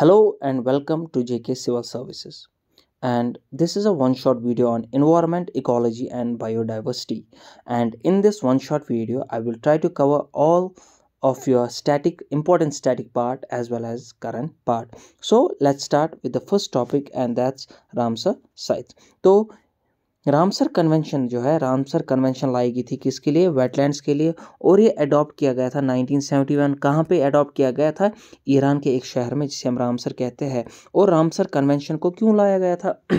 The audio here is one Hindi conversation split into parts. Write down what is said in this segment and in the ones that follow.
Hello and welcome to JK Civil Services and this is a one-shot video on environment, ecology and biodiversity and in this one-shot video I will try to cover all of your static important static part as well as current part. So let's start with the first topic and that's Ramsar sites. So Ramsar convention जो है रामसर कन्वेंशन लाई गई थी किसके लिए वेटलैंड्स के लिए और ये अडॉप्ट किया गया था 1971 कहाँ पर अडॉप्ट किया गया था ईरान के एक शहर में जिसे हम रामसर कहते हैं और रामसर कन्वेंशन को क्यों लाया गया था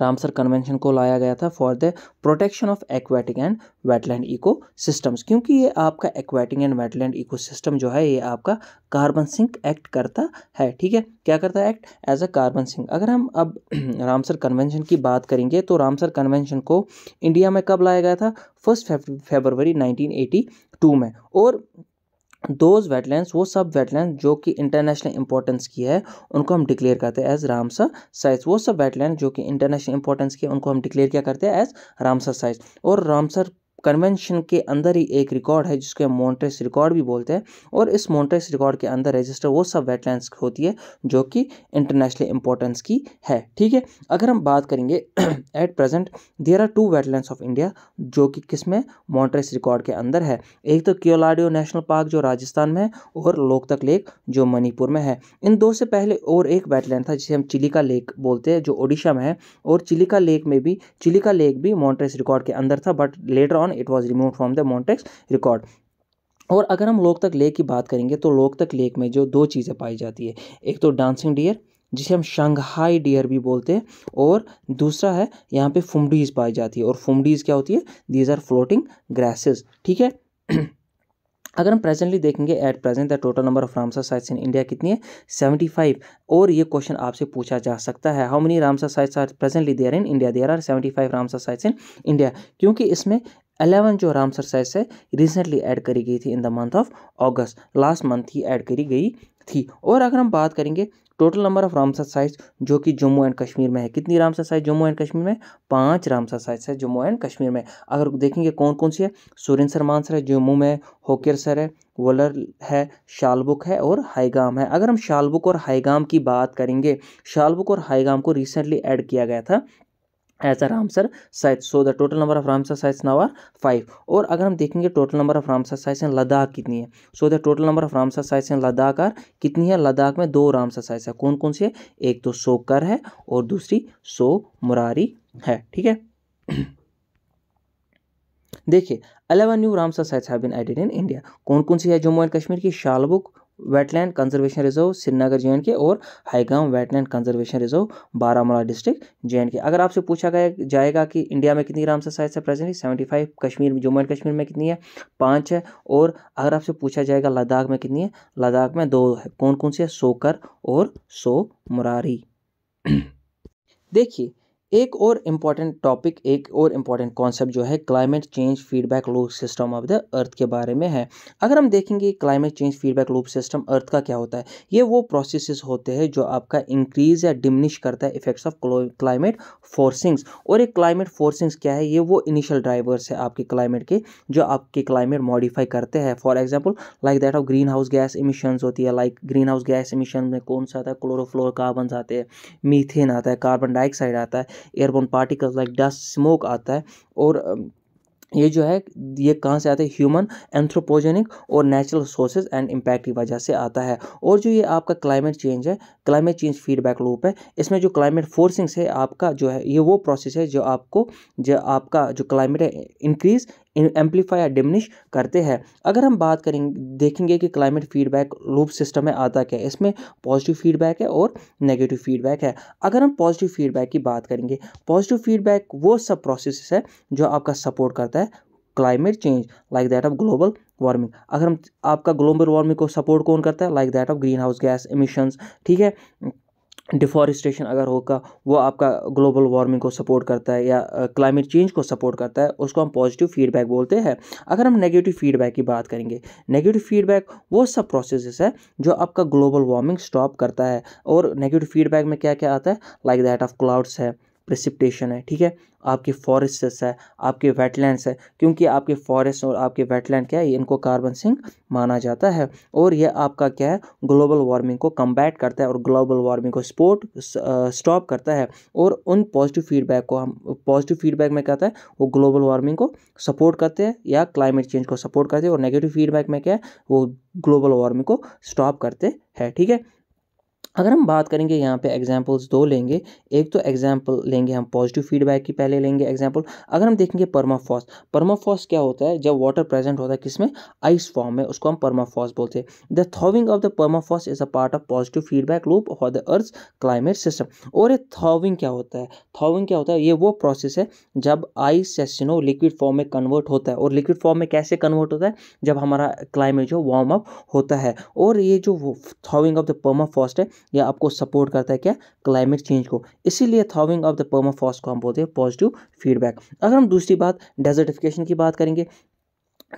रामसर कन्वेंशन को लाया गया था for the protection of aquatic and wetland eco systems क्योंकि ये आपका aquatic and wetland eco system जो है ये आपका कार्बन सिंक एक्ट करता है ठीक है क्या करता है act as a carbon sink अगर हम अब रामसर कन्वेंशन की बात करेंगे तो रामसर कन्वेंशन को इंडिया में कब लाया गया था फर्स्ट फेबरवरी नाइनटीन में और दोज वेटलैंड वो सब वेटलैंड जो कि इंटरनेशनल इंपॉर्टेंस की है उनको हम डिक्लेयर करते हैं एज रामसर साइज वो सब वेटलैंड जो कि इंटरनेशनल इंपॉर्टेंस की है उनको हम डिक्लेयर क्या करते हैं एज रामसर साइज और रामसर कन्वेंशन के अंदर ही एक रिकॉर्ड है जिसको हम मोन्ट्रेस रिकॉर्ड भी बोलते हैं और इस मोन्ट्रेस रिकॉर्ड के अंदर रजिस्टर वो सब वेटलैंड्स होती है जो कि इंटरनेशनल इंपॉर्टेंस की है ठीक है अगर हम बात करेंगे at present there are two wetlands of India जो कि किस में मोन्ट्रेस रिकॉर्ड के अंदर है एक तो क्योलाडियो नेशनल पार्क जो राजस्थान में है और लोकतक लेक जो मणिपुर में है इन दो से पहले और एक वेटलैंड था जिसे हम चिलिका लेक बोलते हैं जो ओडिशा में है और चिलिका लेक में भी चिलिका लेक भी मोन्ट्रेस रिकॉर्ड के अंदर था but later on upon it was remove from the Montreux record और अगर हम लोग तक लेक की बात करेंगे तो लोग तक लेक में जो दो चीज़ें पाई जाती है एक तो डांसिंग डियर जिसे हम शंघाई डियर भी बोलते हैं और दूसरा है यहाँ पे फुमडीज़ पाई जाती है और फुमडीज़ क्या होती है दीज आर फ्लोटिंग ग्रासेस ठीक है अगर हम प्रेजेंटली देखेंगे at present the total number of Ramsar sites in India कितनी है सेवेंटी फाइव और ये क्वेश्चन आपसे पूछा जा सकता है how many Ramsar sites are presently there in India there are seventy five Ramsar sites in India क्योंकि इसमें अलेवन जो रामसर साइट है रिसेंटली ऐड करी गई थी in the month of August last month ही ऐड करी गई थी और अगर हम बात करेंगे total number of Ramsar sites जो कि जम्मू एंड कश्मीर में है कितनी Ramsar site Jammu and Kashmir में पांच रामसर साइट्स है जम्मू एंड कश्मीर में अगर देखेंगे कौन कौन सी है सुरेंसर मानसर है जम्मू में होकेर सर है वलर है शालबुक है और हाईगाम है अगर हम शालबुक और हाईगाम की बात करेंगे शालबुक और हाईगाम को रिसेंटली ऐड किया गया था as our answer size so the total number of Ramsar size now are five और अगर हम देखेंगे total number of Ramsar size in Ladakh कितनी है so the total number of Ramsar size in Ladakh are कितनी है लद्दाख में दो रामसर साइज है कौन कौन सी है एक तो सो कर है और दूसरी सो मुरारी है ठीक है देखिए eleven new Ramsar sites have been added in India कौन कौन सी है जम्मू एंड कश्मीर की Shallbugh wetland conservation reserve Srinagar J K और Haigam wetland conservation reserve Baramulla district J K अगर आपसे पूछा गया जाएगा कि इंडिया में कितनी रामसर साइट्स है presently seventy five Kashmir Jammu and Kashmir में कितनी है पाँच है और अगर आपसे पूछा जाएगा लद्दाख में कितनी है लद्दाख में दो है कौन कौन सी है सोकर और सो मुरारी देखिए एक और इम्पॉर्टेंट टॉपिक एक और इम्पॉर्टेंट कॉन्सेप्ट जो है climate change feedback loop system of the earth के बारे में है अगर हम देखेंगे climate change feedback loop system earth का क्या होता है ये वो प्रोसेसेस होते हैं जो आपका इंक्रीज या डिमिनिश करता है इफेक्ट्स ऑफ क्लाइमेट फोर्सिंग्स और ये क्लाइमेट फोर्सिंग्स क्या है ये वो इनिशियल ड्राइवर्स है आपके क्लाइमेट के जो आपके क्लाइमेट मॉडिफाई करते हैं for example like that of green house gas emission होती है like green house gas emission में कौन सा आता है क्लोरोफ्लोर कार्बन आते हैं मीथेन आता है कार्बन डाइऑक्साइड आता है airborne particles like dust smoke आता है और ये जो है ये कहाँ से आते हैं ह्यूमन एंथ्रोपोजेनिक और नेचुरल सोर्सेज एंड इम्पैक्ट की वजह से आता है और जो ये आपका क्लाइमेट चेंज है क्लाइमेट चेंज फीडबैक लूप है इसमें जो क्लाइमेट फोर्सिंग्स है आपका जो है ये वो प्रोसेस है जो आपको जो आपका जो क्लाइमेट है इंक्रीज एम्पलीफाई या डिमिनिश करते हैं अगर हम बात करें देखेंगे कि क्लाइमेट फीडबैक लूप सिस्टम में आता क्या है इसमें पॉजिटिव फीडबैक है और नेगेटिव फीडबैक है अगर हम पॉजिटिव फीडबैक की बात करेंगे पॉजिटिव फीडबैक वो सब प्रोसेस है जो आपका सपोर्ट करता है climate change like that of global warming अगर हम आपका ग्लोबल वार्मिंग को सपोर्ट कौन करता है like that of green house gas emissions ठीक है डिफॉरेस्टेशन अगर होगा वो आपका ग्लोबल वार्मिंग को सपोर्ट करता है या क्लाइमेट चेंज को सपोर्ट करता है उसको हम पॉजिटिव फीडबैक बोलते हैं अगर हम नेगेटिव फीडबैक की बात करेंगे नेगेटिव फीडबैक वो सब प्रोसेस है जो आपका ग्लोबल वार्मिंग स्टॉप करता है और नेगेटिव फीडबैक में क्या क्या आता है लाइक दैट ऑफ क्लाउड्स है प्रिसिपटेशन है ठीक है आपके फॉरेस्ट्स है आपके वेटलैंड्स है क्योंकि आपके फॉरेस्ट और आपके वेटलैंड क्या है इनको कार्बन सिंक माना जाता है और यह आपका क्या है ग्लोबल वार्मिंग को कम्बैट करता है और ग्लोबल वार्मिंग को स्पोर्ट स्टॉप uh, करता है और उन पॉजिटिव फीडबैक को हम पॉजिटिव फीडबैक में कहता है वो ग्लोबल वार्मिंग को सपोर्ट करते हैं या क्लाइमेट चेंज को सपोर्ट करते हैं और नेगेटिव फीडबैक में क्या है वो ग्लोबल वार्मिंग को स्टॉप करते हैं ठीक है अगर हम बात करेंगे यहाँ पे एग्जाम्पल्स दो लेंगे एक तो एग्जाम्पल लेंगे हम पॉजिटिव फीडबैक की पहले लेंगे एग्जाम्पल अगर हम देखेंगे परमाफॉस परमाफॉस क्या होता है जब वाटर प्रेजेंट होता है किसमें आइस फॉर्म में उसको हम परमाफॉस बोलते हैं the thawing of the permafrost is a part of positive feedback loop for the earth climate system और ये थॉविंग क्या होता है थॉविंग क्या होता है ये वो प्रोसेस है जब आइस से सिनो लिक्विड फॉर्म में कन्वर्ट होता है और लिक्विड फॉर्म में कैसे कन्वर्ट होता है जब हमारा क्लाइमेट जो वार्म अप होता है और ये जो थॉविंग ऑफ द परमाफॉस्ट है या आपको सपोर्ट करता है क्या क्लाइमेट चेंज को इसीलिए थॉविंग ऑफ द पर्माफॉस को हम बोलते हैं पॉजिटिव फीडबैक अगर हम दूसरी बात डेजर्टिफिकेशन की बात करेंगे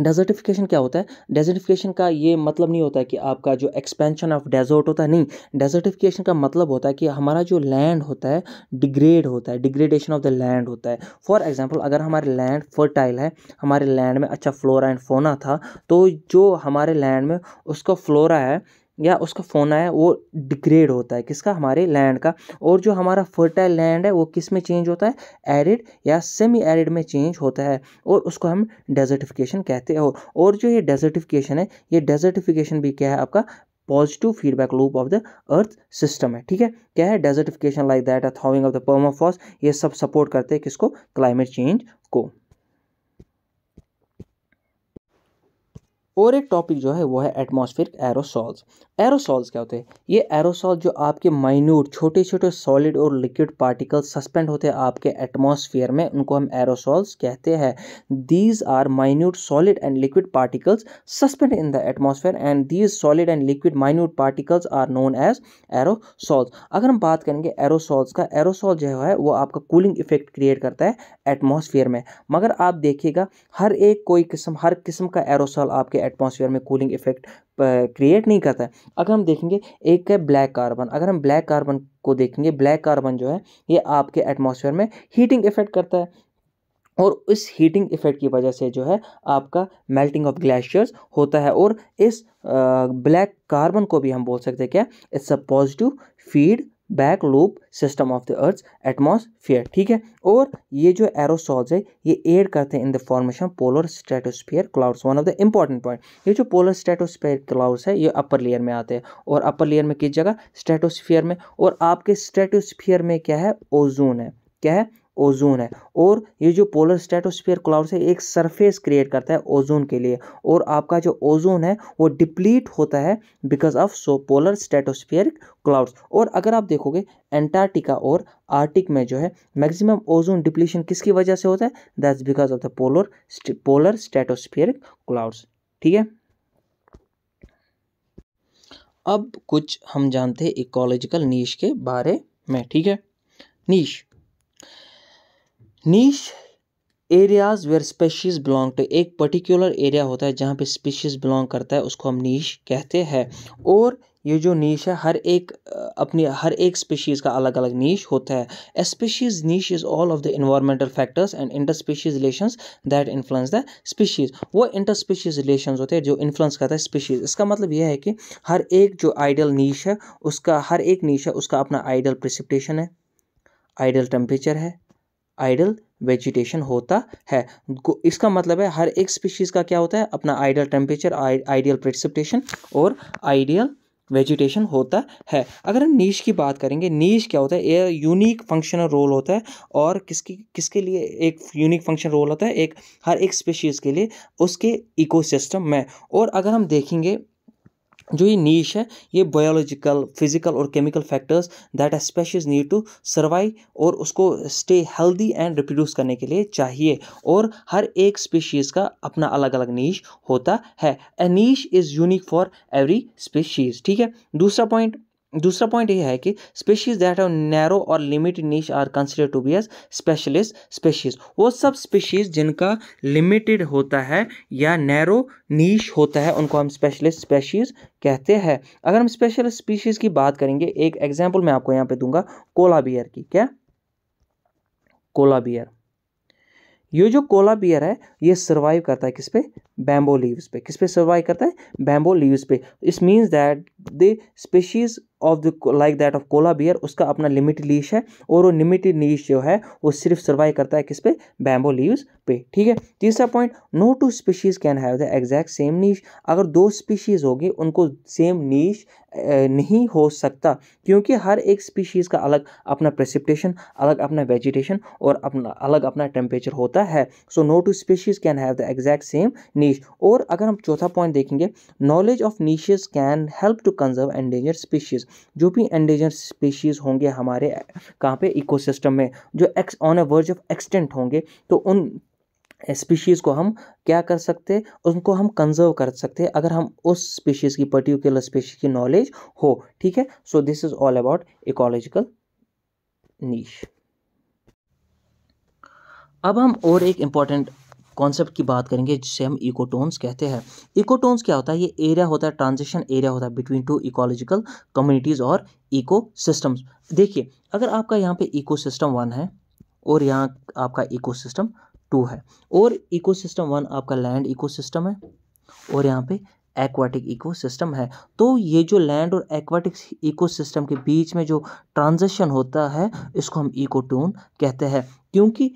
डेजर्टिफिकेशन क्या होता है डेजर्टिफिकेशन का ये मतलब नहीं होता है कि आपका जो एक्सपेंशन ऑफ डेजर्ट होता है नहीं डेजर्टिफिकेशन का मतलब होता है कि हमारा जो लैंड होता है डिग्रेड होता है डिग्रेडेशन ऑफ द लैंड होता है फॉर एग्जांपल अगर हमारे लैंड फर्टाइल है हमारे लैंड में अच्छा फ्लोरा एंड फोना था तो जो हमारे लैंड में उसका फ्लोरा है या उसका फोना है वो डिग्रेड होता है किसका हमारे लैंड का और जो हमारा फर्टाइल लैंड है वो किस में चेंज होता है एरिड या सेमी एरिड में चेंज होता है और उसको हम डेजर्टिफिकेशन कहते हो और जो ये डेजर्टिफिकेशन है ये डेजर्टिफिकेशन भी क्या है आपका positive feedback loop of the earth system है ठीक है क्या है desertification like that a thawing of the permafrost ये सब सपोर्ट करते हैं किसको क्लाइमेट चेंज को और एक टॉपिक जो है वो है एटमोसफियर एरोसॉल्स एरोसॉल्स क्या होते हैं ये एरोसॉल्स जो आपके माइन्यूट छोटे छोटे सॉलिड और लिक्विड पार्टिकल सस्पेंड होते हैं आपके एटमॉस्फेयर में उनको हम एरोसॉल्स कहते हैं these are minute solid and liquid particles suspend in the atmosphere and these solid and liquid minute particles are known as aerosols अगर हम बात करेंगे एरोसॉल्स का एरोसॉल जो है वो आपका कूलिंग इफेक्ट क्रिएट करता है एटमॉस्फेयर में मगर आप देखिएगा हर एक कोई किस्म हर किस्म का एरोसॉल आपके एटमॉस्फेयर में कूलिंग इफेक्ट क्रिएट नहीं करता है अगर हम देखेंगे एक है ब्लैक कार्बन अगर हम ब्लैक कार्बन को देखेंगे ब्लैक कार्बन जो है ये आपके एटमॉस्फेयर में हीटिंग इफेक्ट करता है और इस हीटिंग इफेक्ट की वजह से जो है आपका मेल्टिंग ऑफ ग्लेशियर्स होता है और इस ब्लैक कार्बन को भी हम बोल सकते हैं क्या it's a positive feedback loop system of the earth atmosphere ठीक है और ये जो एरोसॉल्स है ये एड करते हैं in the formation polar stratosphere clouds one of the important point ये जो पोलर स्ट्रेटोस्फेयर क्लाउड्स है ये अपर लेयर में आते हैं और अपर लेयर में किस जगह स्ट्रेटोस्फेयर में और आपके स्टेटोस्फियर में क्या है ओजोन है क्या है ओजोन है और ये जो पोलर स्टेटोस्फीयर क्लाउड है एक सरफेस क्रिएट करता है ओजोन के लिए और आपका जो ओजोन है वो डिप्लीट होता है because of so polar stratosphere clouds और अगर आप देखोगे एंटार्क्टिका और आर्टिक में जो है मैक्सिमम ओजोन डिप्लीशन किसकी वजह से होता है that's because of the polar polar stratosphere clouds ठीक है अब कुछ हम जानते हैं इकोलॉजिकल नीश के बारे में ठीक है niche niche areas where species belong to एक पर्टिकुलर एरिया होता है जहाँ पे स्पीशीज़ बिलोंग करता है उसको हम नीश कहते हैं और ये जो नीश है हर एक अपनी हर एक स्पीशीज़ का अलग अलग नीश होता है species niche is all of the environmental factors and inter species relation that influence the species वो इंटर स्पीशीज़ रिलेशन होते हैं जो इन्फ्लुएंस करता है स्पीशीज़ इसका मतलब यह है कि हर एक जो आइडियल नीश है उसका हर एक नीश है उसका अपना आइडियल प्रिसिपटेशन है आइडियल टेम्परेचर है आइडल वेजिटेशन होता है इसका मतलब है हर एक स्पीशीज़ का क्या होता है अपना आइडियल टेम्परेचर आइडियल प्रेसिपिटेशन और आइडियल वेजिटेशन होता है अगर हम नीच की बात करेंगे नीच क्या होता है एयर यूनिक फंक्शनल रोल होता है और किसकी किसके लिए एक यूनिक फंक्शन रोल होता है एक हर एक स्पीशीज़ के लिए उसके इकोसिस्टम में और अगर हम देखेंगे जो ये नीश है ये बायोलॉजिकल फिजिकल और chemical factors that are species need to survive और उसको स्टे हेल्दी एंड रिप्रोड्यूस करने के लिए चाहिए और हर एक स्पीशीज़ का अपना अलग अलग नीच होता है a niche is unique for every species ठीक है दूसरा पॉइंट दूसरा पॉइंट ये है कि स्पेशीज़ दैट हैव नैरो और limit niche are consider to be as specialist species वो सब स्पेशीज़ जिनका लिमिटेड होता है या नैरो नीच होता है उनको हम स्पेशलिस्ट स्पेशीज़ कहते हैं अगर हम स्पेशल स्पीशीज़ की बात करेंगे एक एग्जाम्पल मैं आपको यहाँ पे दूंगा कोला बियर की क्या कोला बियर ये जो कोला बियर है ये सर्वाइव करता है किस पे बैम्बो लीव्स पे किस पे सर्वाइव करता है बैम्बो लीव्स पे this means that the species of the like that of koala bear उसका अपना लिमिटेड लीश है और वो लिमिटेड लीश जो है वो सिर्फ सर्वाइव करता है किस पे बैम्बो लीव्स पे ठीक है तीसरा point no two species can have the exact same niche अगर दो स्पीशीज़ होगी उनको सेम नीश नहीं हो सकता क्योंकि हर एक स्पीशीज़ का अलग अपना प्रेसिपिटेशन अलग अपना वेजिटेशन और अपना अलग अपना टेम्परेचर होता है so no two species can have the exact same niche और अगर हम चौथा पॉइंट देखेंगे knowledge of niches can help to to conserve endanger species जो भी एंडेंजर स्पीशीज़ होंगे हमारे कहाँ पे इकोसिस्टम में जो एक्स on a verge of extinct होंगे तो उन स्पीशीज़ को हम क्या कर सकते उनको हम कंजर्व कर सकते अगर हम उस स्पीशीज़ की पर्टिकुलर स्पीशीज़ की नॉलेज हो ठीक है so this is all about ecological niche अब हम और एक इम्पॉर्टेंट कॉन्सेप्ट की बात करेंगे जिसे हम इकोटोन्स कहते हैं इकोटोन्स क्या होता है ये एरिया होता है ट्रांजिशन एरिया होता है बिटवीन टू इकोलॉजिकल कम्युनिटीज़ और इको सिस्टम्स देखिए अगर आपका यहाँ पे इको सिस्टम वन है और यहाँ आपका इको सिस्टम टू है और इको सिस्टम वन आपका लैंड इको सिस्टम है और यहाँ पे एक्वाटिक इकोसिस्टम है तो ये जो लैंड और एक्वाटिक इकोसिस्टम के बीच में जो ट्रांजिशन होता है इसको हम इकोटोन कहते हैं क्योंकि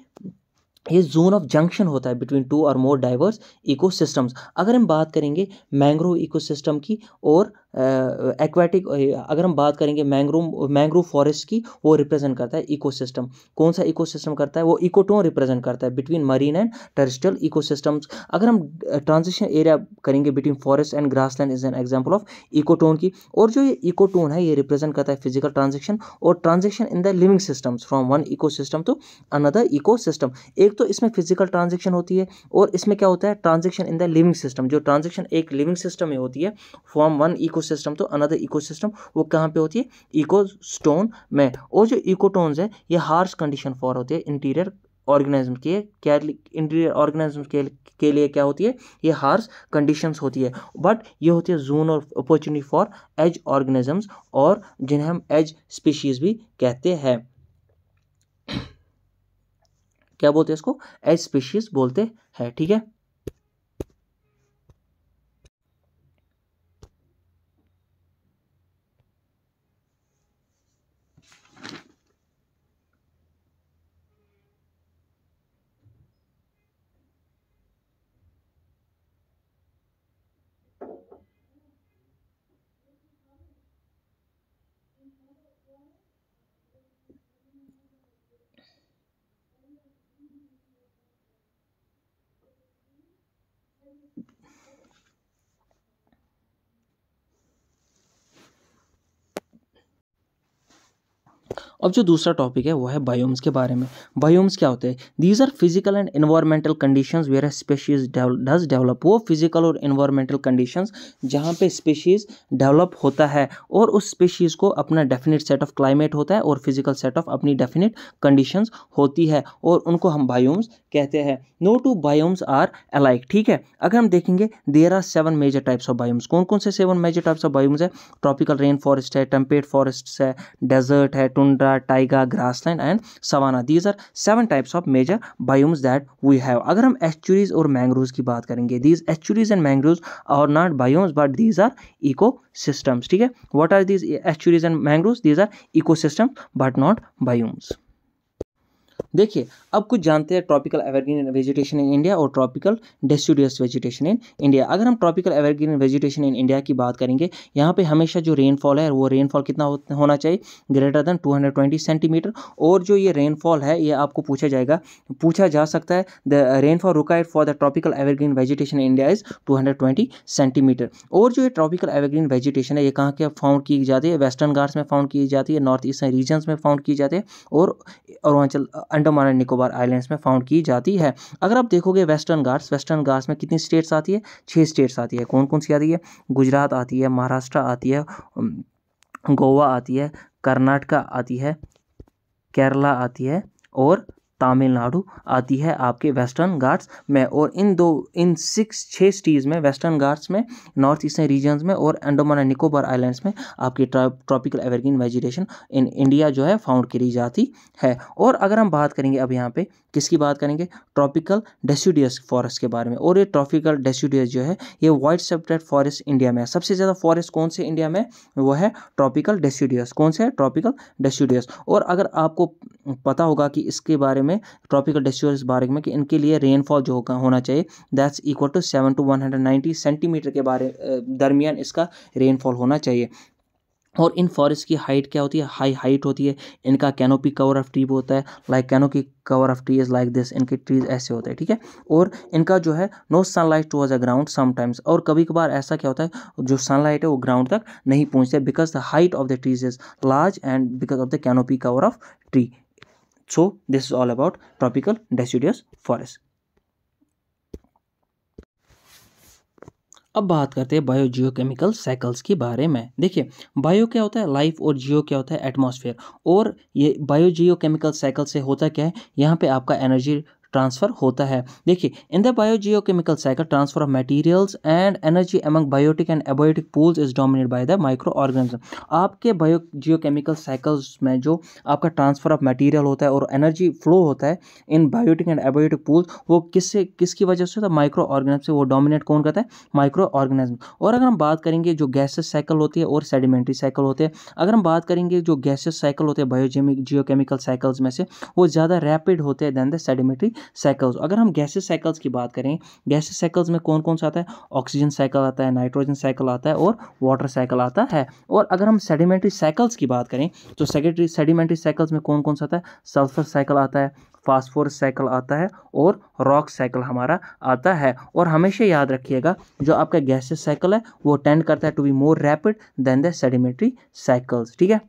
ये जोन ऑफ जंक्शन होता है बिटवीन टू और मोर डाइवर्स इकोसिस्टम्स अगर हम बात करेंगे मैंग्रोव इकोसिस्टम की और एक्वाटिक अगर हम बात करेंगे मैंग्रोव मैंग्रोव फॉरेस्ट की वो रिप्रेजेंट करता है इकोसिस्टम कौन सा इकोसिस्टम करता है वो इकोटोन रिप्रेजेंट करता है between marine and terrestrial ecosystems अगर हम ट्रांजिशन एरिया करेंगे between forest and grassland is an example of ecotone की और जो ये इकोटोन है ये रिप्रेजेंट करता है फिजिकल ट्रांजेक्शन और transaction in the living systems from one eco system to another eco system एक तो इसमें फिजिकल ट्रांजेक्शन होती है और इसमें क्या होता है transaction in the living system जो ट्रांजेक्शन एक लिविंग सिस्टम में होती है from one eco ecosystem to another ecosystem वो कहाँ पे होती है इको स्टोन में और जो इकोटोन्स है ये हार्श कंडीशन फॉर होते हैं इंटीरियर ऑर्गेनिज्म के क्या इंटीरियर ऑर्गेनिज्म के के लिए क्या होती है ये हार्स कंडीशंस होती है बट ये होती है जोन और अपॉर्चुनिटी फॉर एज ऑर्गेनिजम्स और जिन्हें हम एज स्पीशीज़ भी कहते हैं क्या बोलते हैं इसको एज स्पीशीज़ बोलते हैं ठीक है थीके? अब जो दूसरा टॉपिक है वो है बायोम्स के बारे में बायोम्स क्या होते हैं these are physical and environmental condition where a species does develop वो फिजिकल और एनवायरमेंटल कंडीशन जहाँ पे स्पेशीज डेवलप होता है और उस स्पेशीज को अपना डेफिनेट सेट ऑफ क्लाइमेट होता है और फिजिकल सेट ऑफ अपनी डेफिनेट कंडीशन होती है और उनको हम बायोम्स कहते हैं no two biomes are alike ठीक है अगर हम देखेंगे there are seven major types of biomes कौन कौन से seven major types of biomes है ट्रॉपिकल रेन फॉरेस्ट है टेम्पेड फॉरेस्ट है डेजर्ट है tundra taiga land and savanna these are seven types of major biomes that we have अगर हम एचुरीज और मैंग्रोव की बात करेंगे these estuaries and mangrove are not biomes but these are eco ठीक है what are these estuaries and mangrove these are eco system but not biomes देखिए अब कुछ जानते हैं tropical evergreen vegetation in India और tropical deciduous vegetation in India अगर हम tropical evergreen vegetation in India की बात करेंगे यहाँ पे हमेशा जो रेनफॉल है वो रेनफॉल कितना होना चाहिए ग्रेटर देन 220 सेंटीमीटर और जो ये रेनफॉल है ये आपको पूछा जाएगा पूछा जा सकता है the rainfall required for the tropical evergreen vegetation in India is two centimetre और जो ये ट्रॉपिकल एवरग्रीन वेजिटेशन है ये कहाँ के फाउंड की जाती है वेस्टर्न घाट्स में फाउंड की जाती है नॉर्थ ईस्टर्न रीजन्स में फाउंड की जाती है और अरुणाचल अंडमान एंड निकोबार आइलैंड्स में फाउंड की जाती है अगर आप देखोगे वेस्टर्न घाट्स वेस्टर्न घाट्स में कितनी स्टेट्स आती है छः स्टेट्स आती है कौन कौन सी आती है गुजरात आती है महाराष्ट्र आती है गोवा आती है कर्नाटका आती है केरला आती है और तमिलनाडु आती है आपके वेस्टर्न घाट्स में और इन दो इन सिक्स छः सिटीज़ में वेस्टर्न घाट्स में नॉर्थ ईस्टर्न रीजन्स में और अंडोमान एंड निकोबार आइलैंड्स में आपकी tropical evergreen vegetation in India जो है फाउंड करी जाती है और अगर हम बात करेंगे अब यहाँ पे किसकी बात करेंगे ट्रॉपिकल डेस्यूडियस फॉरेस्ट के बारे में और ये ट्रॉपिकल डेस्यूडियस जो है ये वाइट सेप्टेड फॉरेस्ट इंडिया में है सबसे ज़्यादा फॉरेस्ट कौन से इंडिया में वो है ट्रॉपिकल डेस्यूडियस कौन से है ट्रॉपिकल डेस्यूडियस और अगर आपको पता होगा कि इसके बारे में में ट्रॉपिकल डिस्ट्रिक्ट इस बारे में कि इनके लिए रेनफॉल जो होना चाहिए that's equal to seven to one hundred ninety centimetre के बारे दरमियान इसका रेनफॉल होना चाहिए और इन फॉरेस्ट की हाइट क्या होती है हाई हाइट होती है इनका कैनोपी कवर ऑफ ट्री होता है like canopy cover of tree is like this इनके ट्रीज ऐसे होते हैं ठीक है थीके? और इनका जो है no sunlight towards a ground sometimes और कभी कभार ऐसा क्या होता है जो सनलाइट है वो ग्राउंड तक नहीं पहुँचता because the height of the trees is large and because of the canopy cover of tree So this is all about tropical deciduous forest. अब बात करते हैं बायो जियोकेमिकल साइकिल्स के बारे में देखिए बायो क्या होता है लाइफ और जियो क्या होता है एटमॉस्फेयर और ये बायो जियोकेमिकल साइकिल से होता क्या है यहाँ पे आपका एनर्जी ट्रांसफर होता है देखिए in the bio geo chemical cycle transfer of materials and energy among biotic and abiotic pools is dominate by the micro organism आपके बायो जियो केमिकल साइकिल्स में जो आपका ट्रांसफर ऑफ मटेरियल होता है और एनर्जी फ्लो होता है in biotic and abiotic pools वो किससे किसकी वजह से होता है माइक्रो ऑर्गेनिज्म से वो डोमिनेट कौन करता है माइक्रो ऑर्गेनिज्म और अगर हम बात करेंगे जो गैसेस साइकिल होती है और सेडिमेंट्री साइकिल होते हैं अगर हम बात करेंगे जो गैसेस साइकिल होते हैं बायो जियो केमिकल साइकिल्स में से वो ज़्यादा रैपिड होते हैं दैन द सेडिमेंट्री साइकिल्स अगर हम गैसेज साइकिल्स की बात करें गैसेज साइकिल्स में कौन कौन सा आता है ऑक्सीजन साइकिल आता है नाइट्रोजन साइकिल आता है और वाटर साइकिल आता है और अगर हम सेडिमेंट्री साइकिल्स की बात करें तो सेकेंडरी सेडिमेंट्री साइकिल्स में कौन कौन सा आता है सल्फर साइकिल आता है फास्फोरस साइकिल आता है और रॉक साइकिल हमारा आता है और हमेशा याद रखिएगा जो आपका गैसेज साइकिल है वो टेंड करता है to be more rapid than the sedimentary cycles ठीक है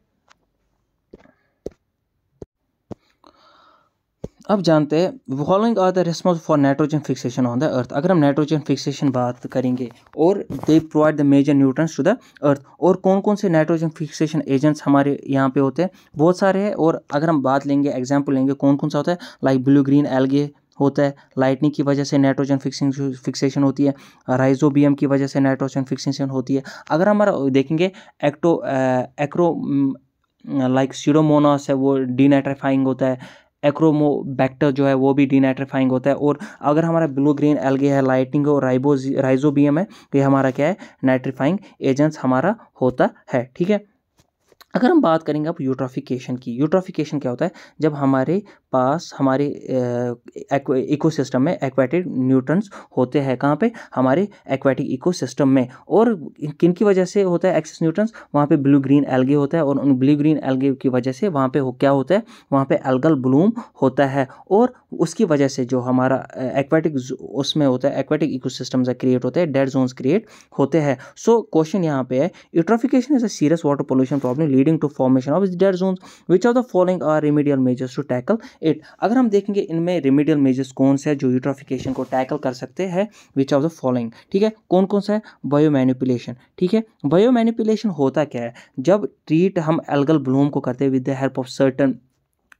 अब जानते हैं following are the response for nitrogen fixation on the earth अगर हम नाइट्रोजन फिक्सेशन बात करेंगे और they provide the major nutrients to the earth और कौन कौन से नाइट्रोजन फिक्सेशन एजेंट्स हमारे यहाँ पे होते हैं बहुत सारे हैं और अगर हम बात लेंगे एग्जाम्पल लेंगे कौन कौन सा होता है लाइक ब्लू ग्रीन एलगे होता है लाइटनिंग की वजह से नाइट्रोजन फिक्सिंग फिक्सेशन होती है राइजोबियम की वजह से नाइट्रोजन फिक्सेशन होती है अगर हमारा देखेंगे एक्टो एक्रो लाइक सीडोमोनास है वो डीनाइट्रीफाइंग होता है एक्रोमोबैक्टर जो है वो भी डीनेट्रीफाइंग होता है और अगर हमारा ब्लू ग्रीन एलगे है लाइटिंग और राइबोज राइजोबियम है तो ये हमारा क्या है नाइट्रीफाइंग एजेंट्स हमारा होता है ठीक है अगर हम बात करेंगे अब यूट्रोफिकेशन की यूट्रोफिकेशन क्या होता है जब हमारे पास हमारे इकोसिस्टम में एक्वाटिक न्यूट्रंस होते हैं कहाँ पे हमारे एक्वाटिक इकोसिस्टम में और किन की वजह से होता है एक्सेस न्यूट्रंस वहाँ पे ब्लू ग्रीन एल्गे होता है और उन ब्लू ग्रीन एल्गे की वजह से वहाँ पे हो क्या होता है वहाँ पे एल्गल ब्लूम होता है और उसकी वजह से जो हमारा एक्वाटिक उसमें होता है एक्वाटिक सिस्टम क्रिएट होते हैं डेड जोन्स क्रिएट होते हैं सो क्वेश्चन यहाँ पे है eutrophication is a serious water pollution problem leading to formation of dead zones which are the following are remedial measures to tackle it अगर हम देखेंगे इनमें रेमिडियल मेजर्स कौन से है जो यूट्रोफिकेशन को टैकल कर सकते हैं विच ऑफ द फॉलोइंग ठीक है कौन कौन सा है बायो मैनिपुलेशन ठीक है बायो मैनिपुलेशन होता क्या है जब ट्रीट हम एल्गल ब्लूम को करते हैं with the help of certain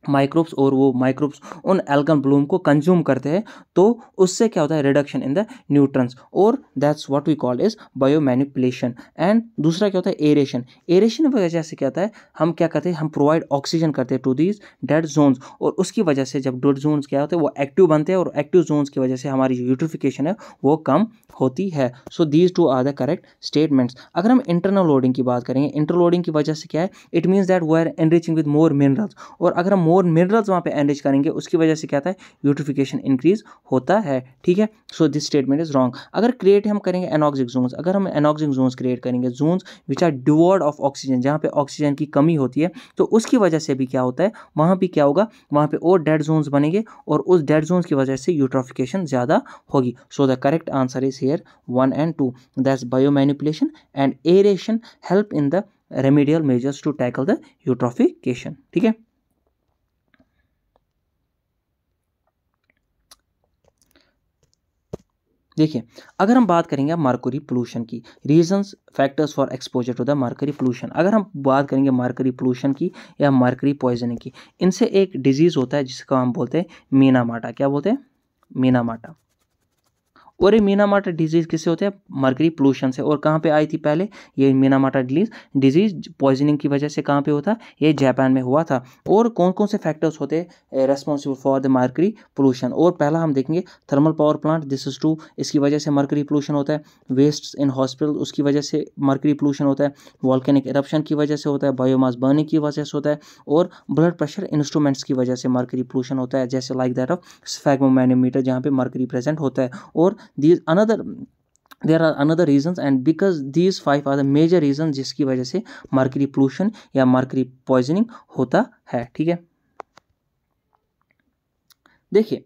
microbes और वो माइक्रोब्स उन एल्गन ब्लूम को कंज्यूम करते हैं तो उससे क्या होता है रिडक्शन इन द न्यूट्रंस और that's what we call is bio manipulation and दूसरा क्या होता है एरेशन एरेशन वजह से क्या होता है हम क्या करते हैं हम प्रोवाइड ऑक्सीजन करते हैं टू दीज डेड जोन्स और उसकी वजह से जब डेड जोन्स क्या होते हैं वो एक्टिव बनते हैं और एक्टिव जोन्स की वजह से हमारी जो यूट्रिफिकेशन है वो कम होती है so these two are the correct statements अगर हम इंटरनल लोडिंग की बात करेंगे इंटरलोडिंग की वजह से क्या है it means that we are enriching with more minerals और अगर हम मोर मिनरल्स वहाँ पे एनरिच करेंगे उसकी वजह से क्या था यूट्रिफिकेशन इंक्रीज होता है ठीक है so this statement is wrong अगर क्रिएट हम करेंगे एनॉक्सिक जोन्स अगर हम एनॉक्सिक जोन्स क्रिएट करेंगे zones which are deprived of oxygen जहाँ पे ऑक्सीजन की कमी होती है तो उसकी वजह से भी क्या होता है वहाँ भी क्या होगा वहाँ पे और डेड जोन्स बनेंगे और उस डेड जोन्स की वजह से यूट्रोफिकेशन ज़्यादा होगी so the correct answer is here one and two that's manipulation and aeration help in the remedial measures to tackle the eutrophication ठीक है देखिए अगर हम बात करेंगे मार्करी पोलूशन की reasons factors for exposure to the mercury pollution अगर हम बात करेंगे मार्करी पोलूशन की या मार्करी पॉइजनिंग की इनसे एक डिजीज़ होता है जिसका हम बोलते हैं मीना माटा क्या बोलते हैं मीना माटा और ये मीनामाटा डिजीज़ किससे होते हैं मरकरी पोलूशन से और कहाँ पे आई थी पहले ये मीनामाटा डिलीज डिजीज़ पॉइजनिंग की वजह से कहाँ पे होता ये जापान में हुआ था और कौन कौन से फैक्टर्स होते हैं responsible for the mercury pollution और पहला हम देखेंगे thermal power plant this is two इसकी वजह से मरकरी पोलूशन होता है वेस्ट इन हॉस्पिटल उसकी वजह से मरकरी पोलूशन होता है वॉल्केनिक इरप्शन की वजह से होता है बायोमास बर्निंग की वजह से होता है और ब्लड प्रेशर इंस्ट्रूमेंट्स की वजह से मरकरी पोलूशन होता है जैसे लाइक दैट ऑफ स्फैगमोमैनोमीटर जहाँ पे मरकरी प्रेजेंट होता है और these another there are another reason and because these five are the major reason जिसकी वजह से मार्करी पोल्यूशन या मार्करी पॉइजनिंग होता है ठीक है देखिए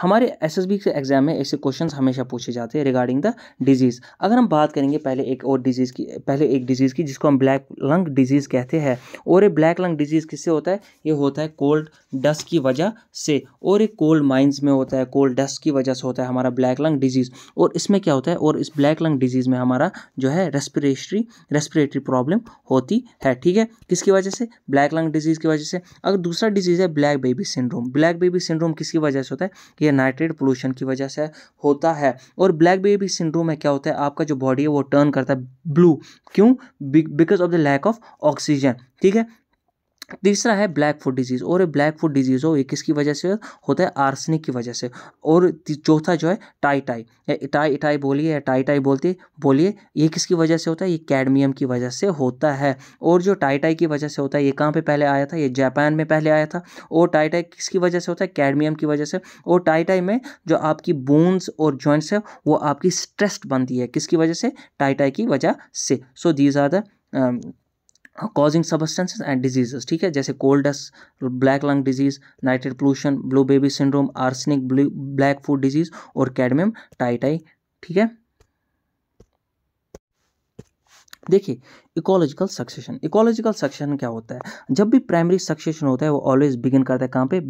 हमारे एस एस बी के एग्ज़ाम में ऐसे क्वेश्चंस हमेशा पूछे जाते हैं रिगार्डिंग द डिजीज़ अगर हम बात करेंगे पहले एक और डिजीज़ की पहले एक डिजीज़ की जिसको हम ब्लैक लंग डिजीज़ कहते हैं और ये ब्लैक लंग डिजीज़ किससे होता है ये होता है कोल्ड डस्ट की वजह से और ये कोल्ड माइंस में होता है कोल्ड डस्ट की वजह से होता है हमारा ब्लैक लंग डिजीज़ और इसमें क्या होता है और इस ब्लैक लंग डिजीज़ में हमारा जो है रेस्परेटरी रेस्परेटरी प्रॉब्लम होती है ठीक है किसकी वजह से ब्लैक लंग डिजीज़ की वजह से अगर दूसरा डिजीज़ है black baby syndrome black baby syndrome किसकी वजह से होता है ये नाइट्रेट पोल्यूशन की वजह से होता है और ब्लैक बेबी सिंड्रोम में क्या होता है आपका जो बॉडी है वो टर्न करता है ब्लू क्यों because of the lack of oxygen ठीक है तीसरा है ब्लैक फूड डिजीज़ और ब्लैक फूड डिजीज़ हो ये किसकी वजह से होता है आर्सनिक की वजह से और चौथा जो है टाई टाई इटाई इटाई बोलिए या टाई टाई बोलती बोलिए ये किसकी वजह से होता है ये कैडमियम की वजह से होता है और जो टाई टाई की वजह से होता है ये कहाँ पे पहले आया था ये जापान में पहले आया था और टाई टाई किसकी वजह से होता है कैडमियम की वजह से और टाई टाई में जो आपकी बोन्स और जॉइंट्स है वो आपकी स्ट्रेस्ड बनती है किसकी वजह से टाई टाई की वजह से so these are the causing substances and diseases ठीक है जैसे coal dust black lung disease nitrate pollution blue baby syndrome arsenic black foot disease और कैडमियम टाइटाई ठीक है देखिए इकोलॉजिकल सक्सेशन इकोलॉजिकल सक्सेशन क्या होता है जब भी प्राइमरी सक्सेशन होता है वो ऑलवेज बिगिन करता है कहाँ पे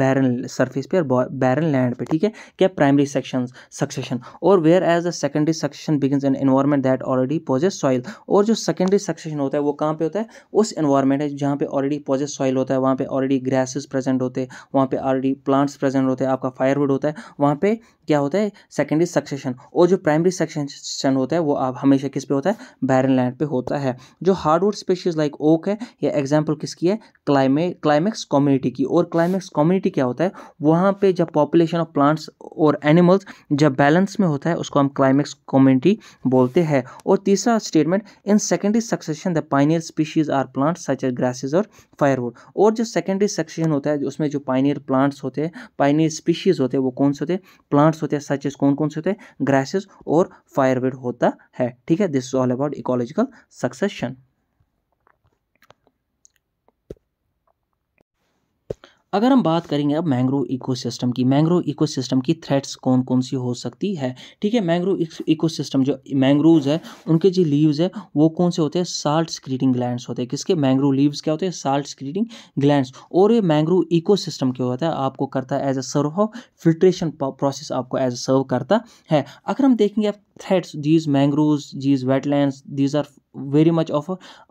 बैरन सरफेस पे और बैरन लैंड पे ठीक है क्या प्राइमरी सेक्शन सक्सेशन और whereas the secondary succession begin an environment that already possesses soil और जो सेकेंडरी सक्सेशन होता है वो कहाँ पे होता है उस एनवायरमेंट है जहाँ पे ऑलरेडी पॉजेस सॉइल होता है वहाँ पे ऑलरेडी ग्रासेस प्रेजेंट होते हैं वहाँ पे ऑलरेडी प्लांट्स प्रेजेंट होते हैं आपका फायरवुड होता है वहाँ पे क्या होता है सेकेंडरी सक्सेशन और जो प्राइमरी सक्सेशन होता है वो आप हमेशा किस पे होता है बैरन लैंड पे होता है जो हार्डवुड स्पेशीज लाइक ओक है ये एग्जाम्पल किसकी है क्लाइमे क्लाइमैक्स कम्युनिटी की और क्लाइमैक्स कम्युनिटी क्या होता है वहाँ पे जब पॉपुलेशन ऑफ प्लांट्स और एनिमल्स जब बैलेंस में होता है उसको हम क्लाइमैक्स कम्युनिटी बोलते हैं और तीसरा statement in secondary succession the pioneer species are plants such as grasses और फायरवुड और जो सेकेंडरी सक्सेशन होता है उसमें जो पाइनियर प्लांट्स होते हैं पाइनियर स्पीशीज होते हैं वो कौन से होते हैं प्लांट प्लांट्स होते हैं सच कौन कौन से होते हैं ग्रासेस और फायरवेड होता है ठीक है this is all about ecological succession अगर हम बात करेंगे अब मैंग्रोव इकोसिस्टम की मैंग्रोव इकोसिस्टम की थ्रेट्स कौन कौन सी हो सकती है ठीक है मैंग्रोव इकोसिस्टम जो मैंग्रोव्स है उनके जो लीव्स है वो कौन से होते हैं साल्ट स्क्रीटिंग ग्लैंड्स होते हैं किसके मैंग्रोव लीव्स क्या होते हैं साल्ट स्क्रीटिंग ग्लैंड्स और ये मैंग्रोव सिस्टम क्या होता है आपको करता है as a serve filtration process आपको एज अ सर्व करता है अगर हम देखेंगे threats these mangrove these wetland these are very much of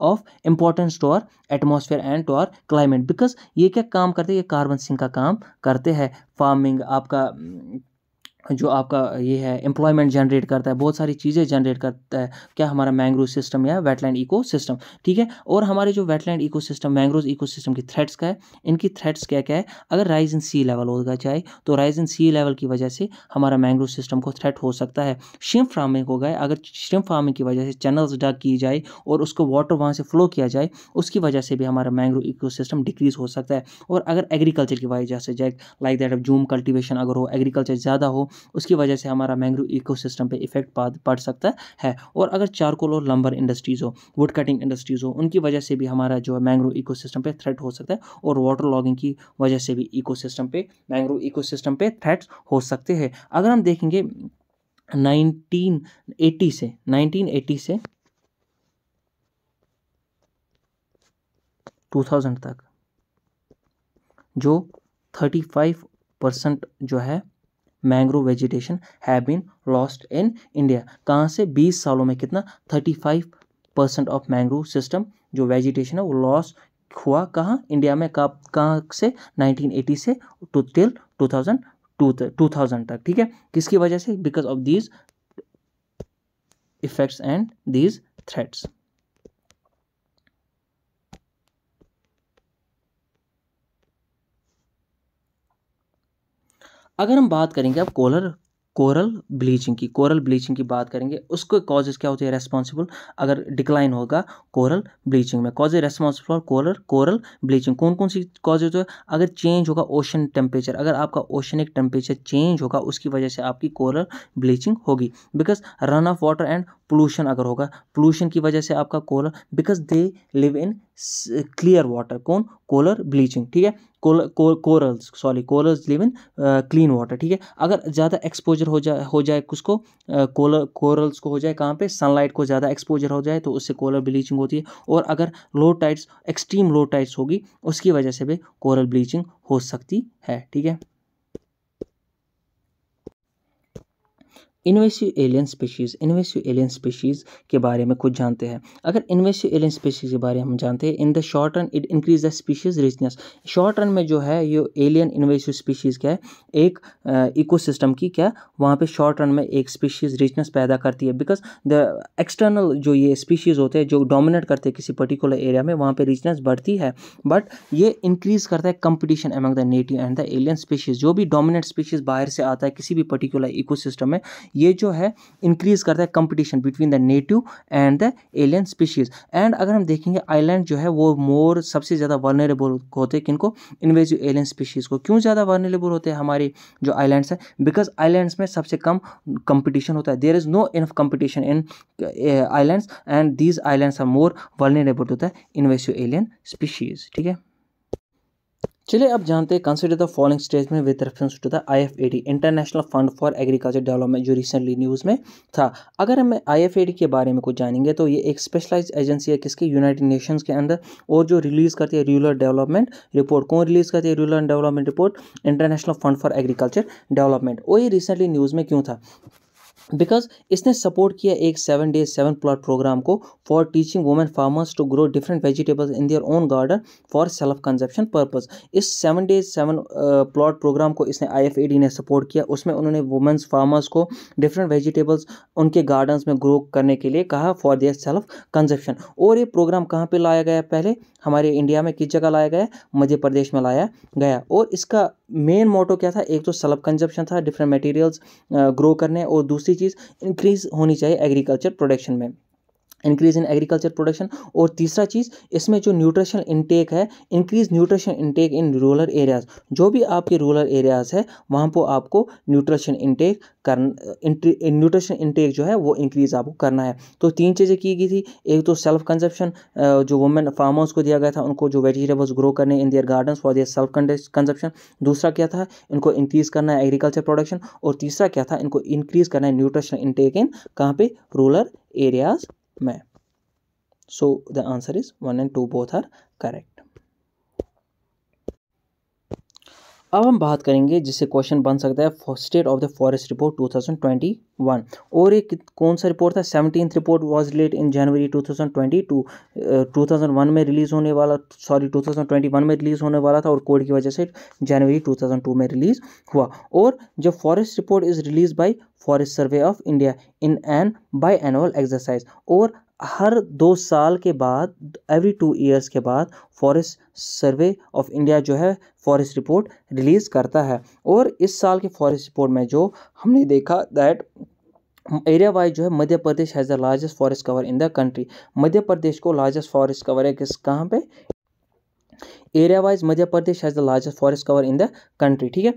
of importance to our atmosphere and to our climate because ये क्या काम करते हैं ये कार्बन सिंह का काम करते हैं फार्मिंग आपका जो आपका ये है एम्प्लॉयमेंट जनरेट करता है बहुत सारी चीज़ें जनरेट करता है क्या हमारा मैंग्रोव सिस्टम या वेटलैंड इको ठीक है और हमारे जो wetland eco system mangrove eco system की थ्रेट्स का है इनकी थ्रेट्स क्या क्या है अगर राइज इन सी लेवल होगा चाहे तो राइज इन सी लेवल की वजह से हमारा मैंग्रोव सिस्टम को थ्रेट हो सकता है श्रिम फार्मिंग हो गए अगर श्रिम फार्मिंग की वजह से चैनल्स डग की जाए और उसको वाटर वहाँ से फ्लो किया जाए उसकी वजह से भी हमारा मैंग्रोव इको सिस्टम डिक्रीज़ हो सकता है और अगर एग्रीकल्चर की वजह से जाए like that of jhum cultivation अगर हो एग्रीकल्चर ज़्यादा हो उसकी वजह से हमारा मैंग्रो इकोसिस्टम पे इफेक्ट पड़ सकता है और अगर चारकोल और लंबर इंडस्ट्रीज़ हो वुड कटिंग इंडस्ट्रीज़ हो उनकी वजह से भी हमारा जो है मैंग्रो इकोसिस्टम पे थ्रेट हो सकता है और वाटर लॉगिंग की वजह से भी इकोसिस्टम पे मैंग्रो इकोसिस्टम पे थ्रेट हो सकते हैं अगर हम देखेंगे 1980 से 1980 से 2000 तक जो 35 परसेंट जो है mangrove vegetation have been lost in India कहाँ से 20 सालों में कितना 35 परसेंट ऑफ मैंग्रोव सिस्टम जो वेजिटेशन है वो लॉस हुआ कहाँ इंडिया में कब कहाँ से 1980 से टू टिल 2000 टू थाउजेंड तक ठीक है किसकी वजह से because of these effects and these threats अगर हम बात करेंगे अब कोलर कोरल ब्लीचिंग की कोरल ब्लीचिंग की बात करेंगे उसके कॉजेज क्या होते हैं रेस्पॉन्सिबल अगर डिक्लाइन होगा कोरल ब्लीचिंग में causes responsible for coral coral bleaching कौन कौन सी कॉजेज है अगर चेंज होगा ओशन टेम्परेचर अगर आपका ओशनिक टेम्परेचर चेंज होगा उसकी वजह से आपकी कोरल ब्लीचिंग होगी because run off water and pollution अगर होगा पोलूशन की वजह से आपका coral because they live in clear water कौन कोलर ब्लीचिंग ठीक है corals sorry corals live in clean water ठीक है अगर ज़्यादा एक्सपोजर हो जाए हो जाए उसको कोलर कोरल्स को हो जाए कहाँ पे सनलाइट को ज़्यादा एक्सपोजर हो जाए तो उससे कोलर ब्लीचिंग होती है और अगर low tides extreme low tides होगी उसकी वजह से भी कोरल ब्लीचिंग हो सकती है ठीक है invasive alien species invasive alien species के बारे में कुछ जानते हैं अगर इन्वेसिव एलियन स्पीशीज़ के बारे में हम जानते हैं in the short run it increase the species richness short run में जो है ये एलियन इन्वेसिव स्पीशीज़ क्या है एक इकोसिस्टम की क्या वहाँ पर शॉर्ट रन में एक स्पीशीज़ रिचनेस पैदा करती है बिकॉज द एक्सटर्नल जो ये स्पीशीज़ होते हैं जो डोमिनेट करते हैं किसी पर्टिकुलर एरिया में वहाँ पर रिचनेस बढ़ती है बट ये इंक्रीज़ करता है competition among the native and the alien species जो भी डोमिनेट स्पीशीज़ बाहर से आता है किसी भी पर्टिकुलर सिस्टम में ये जो है इंक्रीज़ करता है competition between the native and the alien species and अगर हम देखेंगे आइलैंड जो है वो मोर सबसे ज़्यादा वर्नरेबल होते हैं किनको इन्वेजिव एलियन स्पीशीज़ को क्यों ज़्यादा वर्नरेबल होते हैं हमारे जो आइलैंड्स हैं बिकॉज आइलैंड्स में सबसे कम कंपटीशन होता है there is no enough competition in islands and these islands are more vulnerable होता है इन्वेजिव एलियन स्पीशीज़ ठीक है चलिए अब जानते हैं कंसिडर द फॉलोइंग स्टेज में with reference to the IFAD international fund for agriculture development जो रिसेंटली न्यूज़ में था अगर हम आईएफएडी के बारे में कुछ जानेंगे तो ये एक स्पेशलाइज एजेंसी है किसकी यूनाइटेड नेशंस के अंदर और जो रिलीज़ करती है रूरल डेवलपमेंट रिपोर्ट कौन रिलीज़ करती है rural development report international fund for agriculture development और ये रिसेंटली न्यूज़ में क्यों था बिकॉज इसने सपोर्ट किया एक seven days seven plot program को for teaching women farmers to grow different vegetables in their own garden for self consumption purpose इस seven days seven plot program को इसने आई एफ ए डी ने सपोर्ट किया उसमें उन्होंने वुमेन्स फार्मर्स को डिफरेंट वेजिटेबल्स उनके गार्डन्स में ग्रो करने के लिए कहा फॉर दियर सेल्फ कंजप्शन और ये प्रोग्राम कहाँ पर लाया गया पहले हमारे इंडिया में किस जगह लाया गया मध्य प्रदेश में लाया गया और इसका मेन मोटो क्या था एक तो सलब कंजप्शन था डिफरेंट मटेरियल्स ग्रो करने और दूसरी चीज़ इंक्रीज़ होनी चाहिए एग्रीकल्चर प्रोडक्शन में इंक्रीज इन एग्रीकल्चर प्रोडक्शन और तीसरा चीज़ इसमें जो न्यूट्रिशनल इनटेक है increase nutrition intake in rural areas जो भी आपके रूरल एरियाज़ है वहाँ पर आपको न्यूट्रिशन इनटेक कर न्यूट्रिशन इनटेक जो है वो इंक्रीज़ आपको करना है तो तीन चीज़ें की गई थी एक तो सेल्फ कंजप्शन जो वुमेन फार्मर्स को दिया गया था उनको जो वेजिटेबल्स ग्रो करने in their gardens for their self consumption दूसरा क्या था इनको इंक्रीज़ करना है एग्रीकल्चर प्रोडक्शन और तीसरा क्या था इनको इंक्रीज़ करना है न्यूट्रिशन इनटेक इन कहाँ पर रूरल एरियाज़ में so the answer is one and two both are correct अब हम बात करेंगे जिससे क्वेश्चन बन सकता है state of the forest report 2021 और एक कौन सा रिपोर्ट था seventeen report was late in January 2022 2001 में रिलीज़ होने वाला सॉरी 2021 में रिलीज़ होने वाला था और कोड की वजह से जनवरी 2002 में रिलीज़ हुआ और जो forest report is release by forest survey of India in an biannual exercise और हर दो साल के बाद एवरी टू ईयर्स के बाद फॉरेस्ट सर्वे ऑफ इंडिया जो है फॉरेस्ट रिपोर्ट रिलीज़ करता है और इस साल के फॉरेस्ट रिपोर्ट में जो हमने देखा दैट एरिया वाइज जो है Madhya Pradesh has the largest forest cover in the country Madhya Pradesh को लार्जेस्ट फॉरेस्ट कवर है किस कहाँ पे area wise Madhya Pradesh has the largest forest cover in the country ठीक है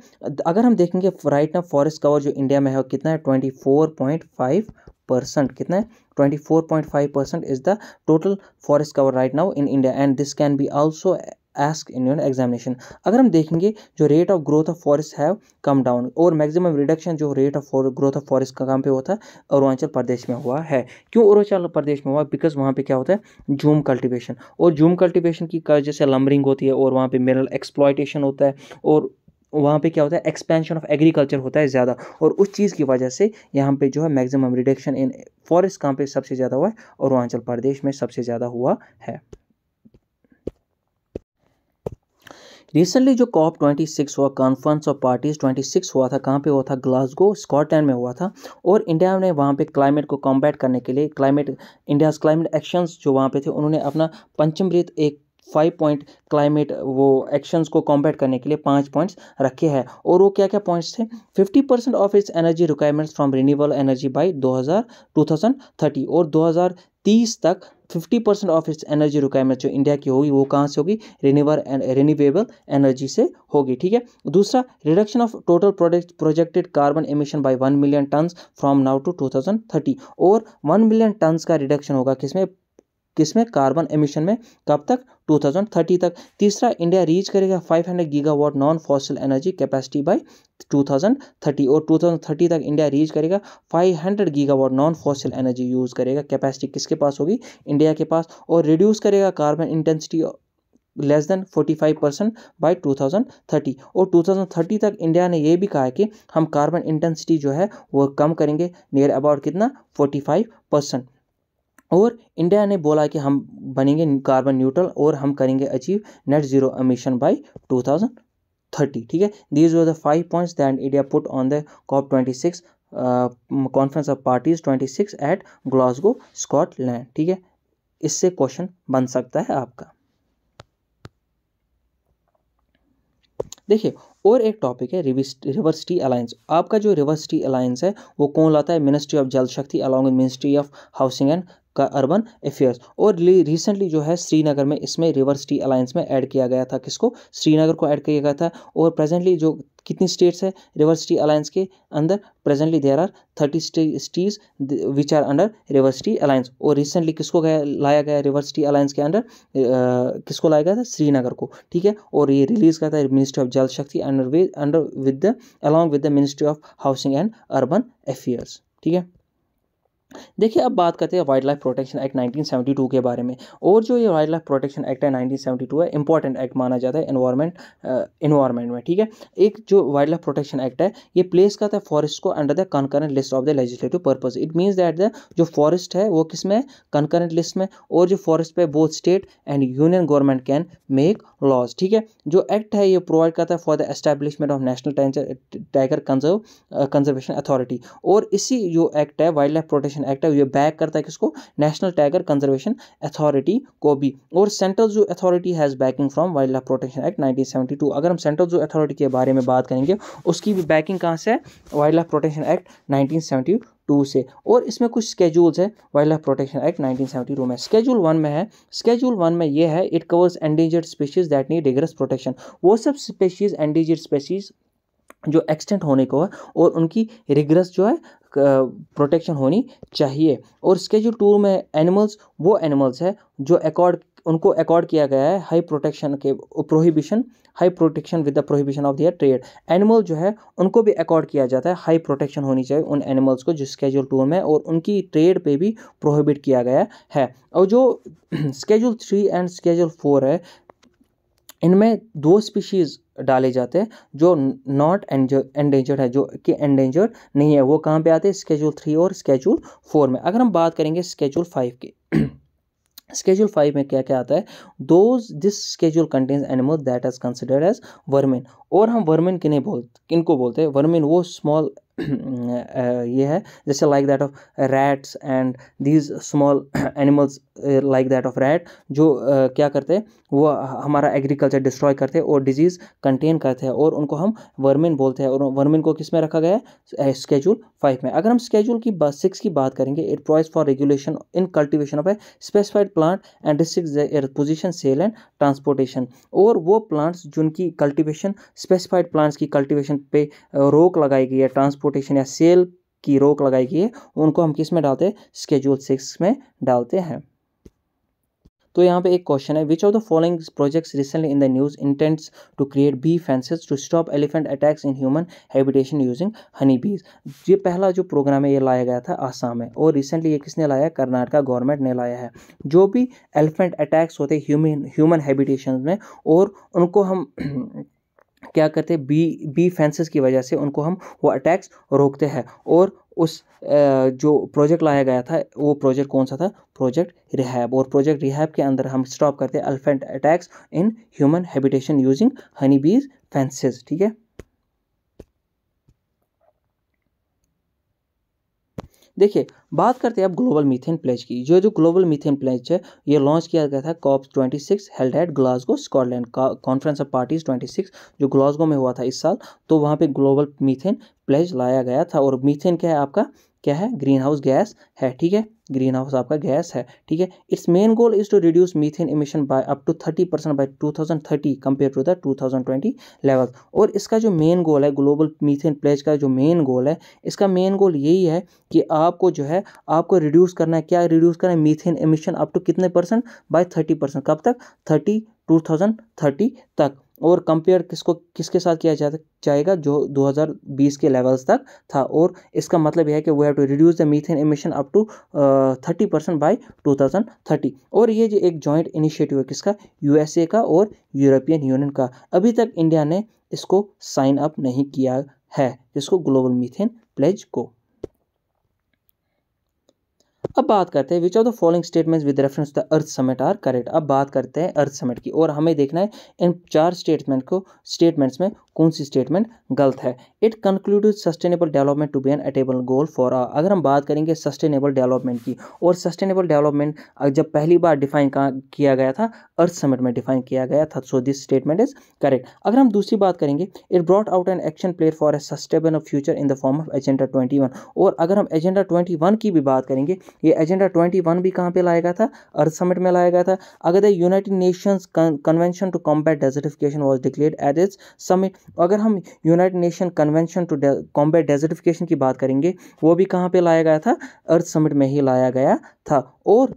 अगर हम देखेंगे राइट ना फॉरेस्ट कवर जो इंडिया में है कितना है twenty four point five percent कितना है twenty four point five percent is the total forest cover right now in India and this can be also ask in your examination अगर हम देखेंगे जो rate of growth of forest है कम डाउन और मैक्सिमम रिडक्शन जो rate of growth of forest का काम पे होता है अरुणाचल प्रदेश में हुआ है क्यों अरुणाचल प्रदेश में हुआ बिकॉज वहाँ पे क्या होता है जूम कल्टिवेशन और जूम कल्टिवेशन की जैसे लम्बरिंग होती है और वहाँ पे मिनरल एक्सप्लॉयटेशन होता है और वहाँ पे क्या होता है एक्सपेंशन ऑफ एग्रीकल्चर होता है ज़्यादा और उस चीज़ की वजह से यहाँ पे जो है मैक्सिमम रिडक्शन इन फॉरेस्ट कहाँ पे सबसे ज़्यादा हुआ है अरुणाचल प्रदेश में सबसे ज़्यादा हुआ है रिसेंटली जो कॉप ट्वेंटी सिक्स हुआ conference of parties twenty six हुआ था कहाँ पे हुआ था ग्लासगो स्कॉटलैंड में हुआ था और इंडिया ने वहाँ पे क्लाइमेट को कॉम्बैट करने के लिए क्लाइमेट इंडियाज क्लाइमेट एक्शंस जो वहाँ पे थे उन्होंने अपना पंचमृत एक फाइव पॉइंट क्लाइमेट वो एक्शंस को कॉम्बैट करने के लिए पाँच पॉइंट्स रखे हैं और वो क्या क्या पॉइंट्स थे fifty percent of its energy requirements from renewable energy by दो हज़ार टू थाउजेंड थर्टी और दो हज़ार तीस तक फिफ्टी परसेंट ऑफ इस एनर्जी रिक्वायरमेंट जो इंडिया की होगी वो कहाँ से होगी रिन्यूबल रिन्यूएबल एनर्जी से होगी ठीक है दूसरा reduction of total product projected carbon emission by one million tons from now to two thousand thirty और वन मिलियन टन्स का रिडक्शन होगा किसमें किस में कार्बन एमिशन में कब तक 2030 तक तीसरा इंडिया रीच करेगा 500 watt non fossil energy capacity by 2030 और 2030 तक इंडिया रीच करेगा 500 gigawatt non fossil energy use करेगा कैपेसिटी किसके पास होगी इंडिया के पास और रिड्यूस करेगा carbon intensity less than 45 percent by two और 2030 तक इंडिया ने ये भी कहा है कि हम कार्बन इंटेंसिटी जो है वो कम करेंगे नियर अबाउट कितना 45 परसेंट और इंडिया ने बोला कि हम बनेंगे कार्बन न्यूट्रल और हम करेंगे achieve net zero emission by two thousand thirty ठीक है these were the five points that India put on the COP twenty six conference of parties twenty six at Glasgow Scotland ठीक है इससे क्वेश्चन बन सकता है आपका देखिए और एक टॉपिक है रिवर्सिटी अलायंस आपका जो रिवर्सिटी अलायंस है वो कौन लाता है ministry of Jal Shakti along with ministry of housing and का अर्बन अफेयर्स और रिसेंटली जो है श्रीनगर में इसमें रिवर सिटी अलायंस में ऐड किया गया था किसको श्रीनगर को ऐड किया गया था और प्रेजेंटली जो कितनी स्टेट्स है रिवर सिटी अलायंस के अंदर presently there are thirty cities which are under river city alliance और रिसेंटली किसको गया लाया गया रिवर सिटी अलायंस के अंडर किसको लाया गया था श्रीनगर को ठीक है और ये रिलीज़ किया था ministry of Jal Shakti under with under with the along with the ministry of housing and urban affairs ठीक है देखिए अब बात करते हैं वाइल्ड लाइफ प्रोटेक्शन एक्ट 1972 के बारे में और जो ये वाइल्ड लाइफ प्रोटेक्शन एक्ट है 1972 है इंपॉर्टेंट एक्ट माना जाता है इन्वायरमेंट इन्वायरमेंट में ठीक है एक जो वाइल्ड लाइफ प्रोटेक्शन एक्ट है ये प्लेस करता है फॉरेस्ट को under the concurrent list of the legislative purpose it means that the जो फॉरेस्ट है वो किस में कंकरेंट लिस्ट में और जो फॉरेस्ट पे both state and union government can make laws ठीक है जो एक्ट है ये प्रोवाइड करता है for the establishment of national tiger conserve conservation authority और इसी जो एक्ट है wild life protection conservation act है ये बैक करता है किसको नेशनल टाइगर कंजर्वेशन अथॉरिटी को भी और सेंट्रल जो authority has backing from wild life protection act 1972 अगर हम सेंट्रल जो अथॉरिटी के बारे में बात करेंगे उसकी भी बैकिंग कहाँ से है wild life protection act nineteen two से और इसमें कुछ स्केजूल्स है वाइल्ड लाइफ प्रोटेक्शन एक्ट 1972 में स्केजूल वन में है स्केजूल वन में ये है it covers endangered species that need rigorous protection वो सब स्पीशीज एंडेंजर्ड स्पीशीज जो एक्सटेंट होने को है और उनकी रिग्रेस जो है प्रोटेक्शन होनी चाहिए और इसके जो टूर में एनिमल्स वो एनिमल्स है जो अकॉर्ड उनको अकॉर्ड किया गया है हाई प्रोटेक्शन के prohibition high protection with the prohibition of their trade animal जो है उनको भी अकॉर्ड किया जाता है हाई प्रोटेक्शन होनी चाहिए उन एनिमल्स को जो स्केजूल टू में और उनकी ट्रेड पे भी प्रोहिबिट किया गया है और जो schedule three and schedule four है इनमें दो स्पीशीज़ डाले जाते हैं जो नॉट एंडेंजर्ड है जो कि एंडेंजर्ड नहीं है वो कहाँ पे आते हैं स्केजूल थ्री और स्केजूल फोर में अगर हम बात करेंगे स्केजूल फाइव की स्केजूल फाइव में क्या क्या आता है those this schedule contains animal that is considered as vermin और हम वर्मिन किन्हें बोल किनको बोलते हैं वर्मिन वो स्मॉल ये है जैसे like that of rats and these small animals like that of rat uh uh, क्या करते हैं वो हमारा एग्रीकल्चर डिस्ट्रॉय करते हैं और डिजीज़ कंटेन करते हैं और उनको हम वर्मिन बोलते हैं और वर्मिन को किस में रखा गया है स्केजूल फाइव में अगर हम स्केजूल की सिक्स की बात करेंगे it provides for regulation in cultivation of a specified plant and restrict possession sale and transportation और वो प्लांट्स जिनकी कल्टिवेशन स्पेसिफाइड प्लांट्स की कल्टिवेशन पे रोक लगाई गई है ट्रांसपोर्ट ट्रांसपोर्टेशन या सेल की रोक लगाई गई है उनको हम किस में डालते हैं स्केड्यूल सिक्स में डालते हैं तो यहाँ पे एक क्वेश्चन है which of the following projects recently in the news intends to create bee fences to stop elephant attacks in human habitation using honey bees ये पहला जो प्रोग्राम है ये लाया गया था आसाम में और रिसेंटली ये किसने लाया कर्नाटका गवर्नमेंट ने लाया है जो भी एलिफेंट अटैक्स होते ह्यूमन ह्यूमन हैबिटेशन में और उनको हम क्या करते हैं बी बी फेंसेस की वजह से उनको हम वो अटैक्स रोकते हैं और उस जो प्रोजेक्ट लाया गया था वो प्रोजेक्ट कौन सा था प्रोजेक्ट रिहैब और प्रोजेक्ट रिहैब के अंदर हम स्टॉप करते हैं elephant attacks in human habitation using honey bee fences ठीक है देखिए बात करते हैं अब ग्लोबल मीथेन प्लेज की जो जो ग्लोबल मीथेन प्लेज है ये लॉन्च किया गया था COP twenty six held at Glasgow Scotland का conference of parties twenty six जो ग्लासगो में हुआ था इस साल तो वहाँ पर ग्लोबल मीथेन प्लेज लाया गया था और मीथेन क्या है आपका क्या है ग्रीन हाउस गैस है ठीक है ग्रीन हाउस आपका गैस है ठीक है its main goal is to reduce methane emission by up to thirty percent by two thousand thirty compared to the two thousand twenty level और इसका जो मेन गोल है ग्लोबल मीथेन प्लेज का जो मेन गोल है इसका मेन गोल यही है कि आपको जो है आपको रिड्यूस करना है क्या रिड्यूस करना है मीथेन इमिशन अप टू कितने परसेंट बाई थर्टी परसेंट कब तक थर्टी टू थाउजेंड थर्टी तक और कंपेयर किसको किसके साथ किया जा जाएगा जो 2020 के लेवल्स तक था और इसका मतलब यह है कि we have to reduce the methane emission up to thirty percent by two thousand thirty और ये जो एक जॉइंट इनिशिएटिव है किसका यूएसए का और यूरोपियन यूनियन का अभी तक इंडिया ने इसको साइन अप नहीं किया है इसको ग्लोबल मीथेन प्लेज को अब बात करते हैं which of the following statements with reference the Earth Summit are correct अब बात करते हैं अर्थ समिट की और हमें देखना है इन चार स्टेटमेंट को स्टेटमेंट्स में कौन सी स्टेटमेंट गलत है it conclude sustainable development to be an attainable goal for अगर हम बात करेंगे सस्टेनेबल डेवलपमेंट की और सस्टेनेबल डेवलपमेंट जब पहली बार डिफाइन किया गया था अर्थ समिट में डिफाइन किया गया था so this statement is correct अगर हम दूसरी बात करेंगे it brought out an action plate for a sustainable future in the form of agenda twenty और अगर हम एजेंडा ट्वेंटी की भी बात करेंगे ये एजेंडा ट्वेंटी वन भी कहाँ पे लाया गया था अर्थ समिट में लाया गया था अगर the United Nations convention to combat desertification was declare at its summit अगर हम United Nation convention to combat desertification की बात करेंगे वो भी कहाँ पर लाया गया था अर्थ समिट में ही लाया गया था और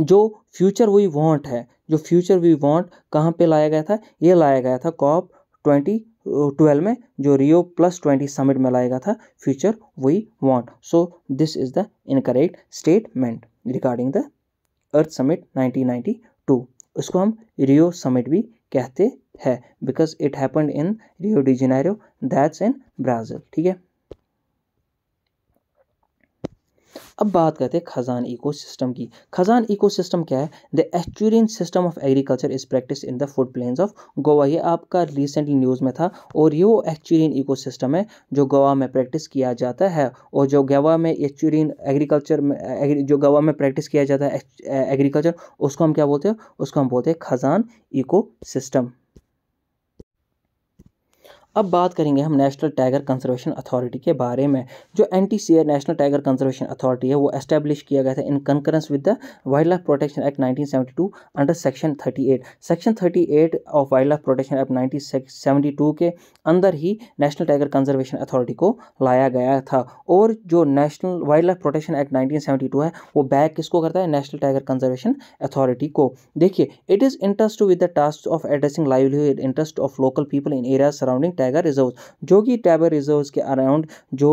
जो फ्यूचर वी वांट है जो फ्यूचर वी वांट कहाँ पर लाया गया था ये लाया गया था कॉप ट्वेंटी ट्वेल्व में जो रियो प्लस ट्वेंटी समिट में लाया गया था future we want so this is the incorrect statement regarding the Earth Summit 1992 उसको हम रियो समिट भी कहते हैं because it happened in Rio de that's in Brazil ठीक है अब बात करते हैं खजान इकोसिस्टम की खजान इकोसिस्टम क्या है the estuarine system of agriculture is practice in the flood plains of Goa ये आपका रिसेंटली न्यूज़ में था और ये वो एस्चुरियन इकोसिस्टम है जो गोवा में प्रैक्टिस किया जाता है और जो गोवा में एस्चुरियन एग्रीकल्चर में जो गोवा में प्रैक्टिस किया जाता है एग्रीकल्चर उसको हम क्या बोलते हैं उसको हम बोलते हैं खजान इको सिस्टम अब बात करेंगे हम नेशनल टाइगर कंजर्वेशन अथॉरिटी के बारे में जो N T C A national tiger conservation authority है वो एस्टेब्लिश किया गया था in concurrence with the wild life protection act 1972 under section 38 section 38 of wild life protection act 1972 के अंदर ही नेशनल टाइगर कंजर्वेशन अथॉरिटी को लाया गया था और जो national wild life protection act nineteen है वो बैक किसको करता है नेशनल टाइगर कंजर्वेशन अथॉरिटी को देखिए it is interest with the task of addressing livelihood interest of local people in area surrounding tiger reserve जो कि टाइगर रिजर्व के अराउंड जो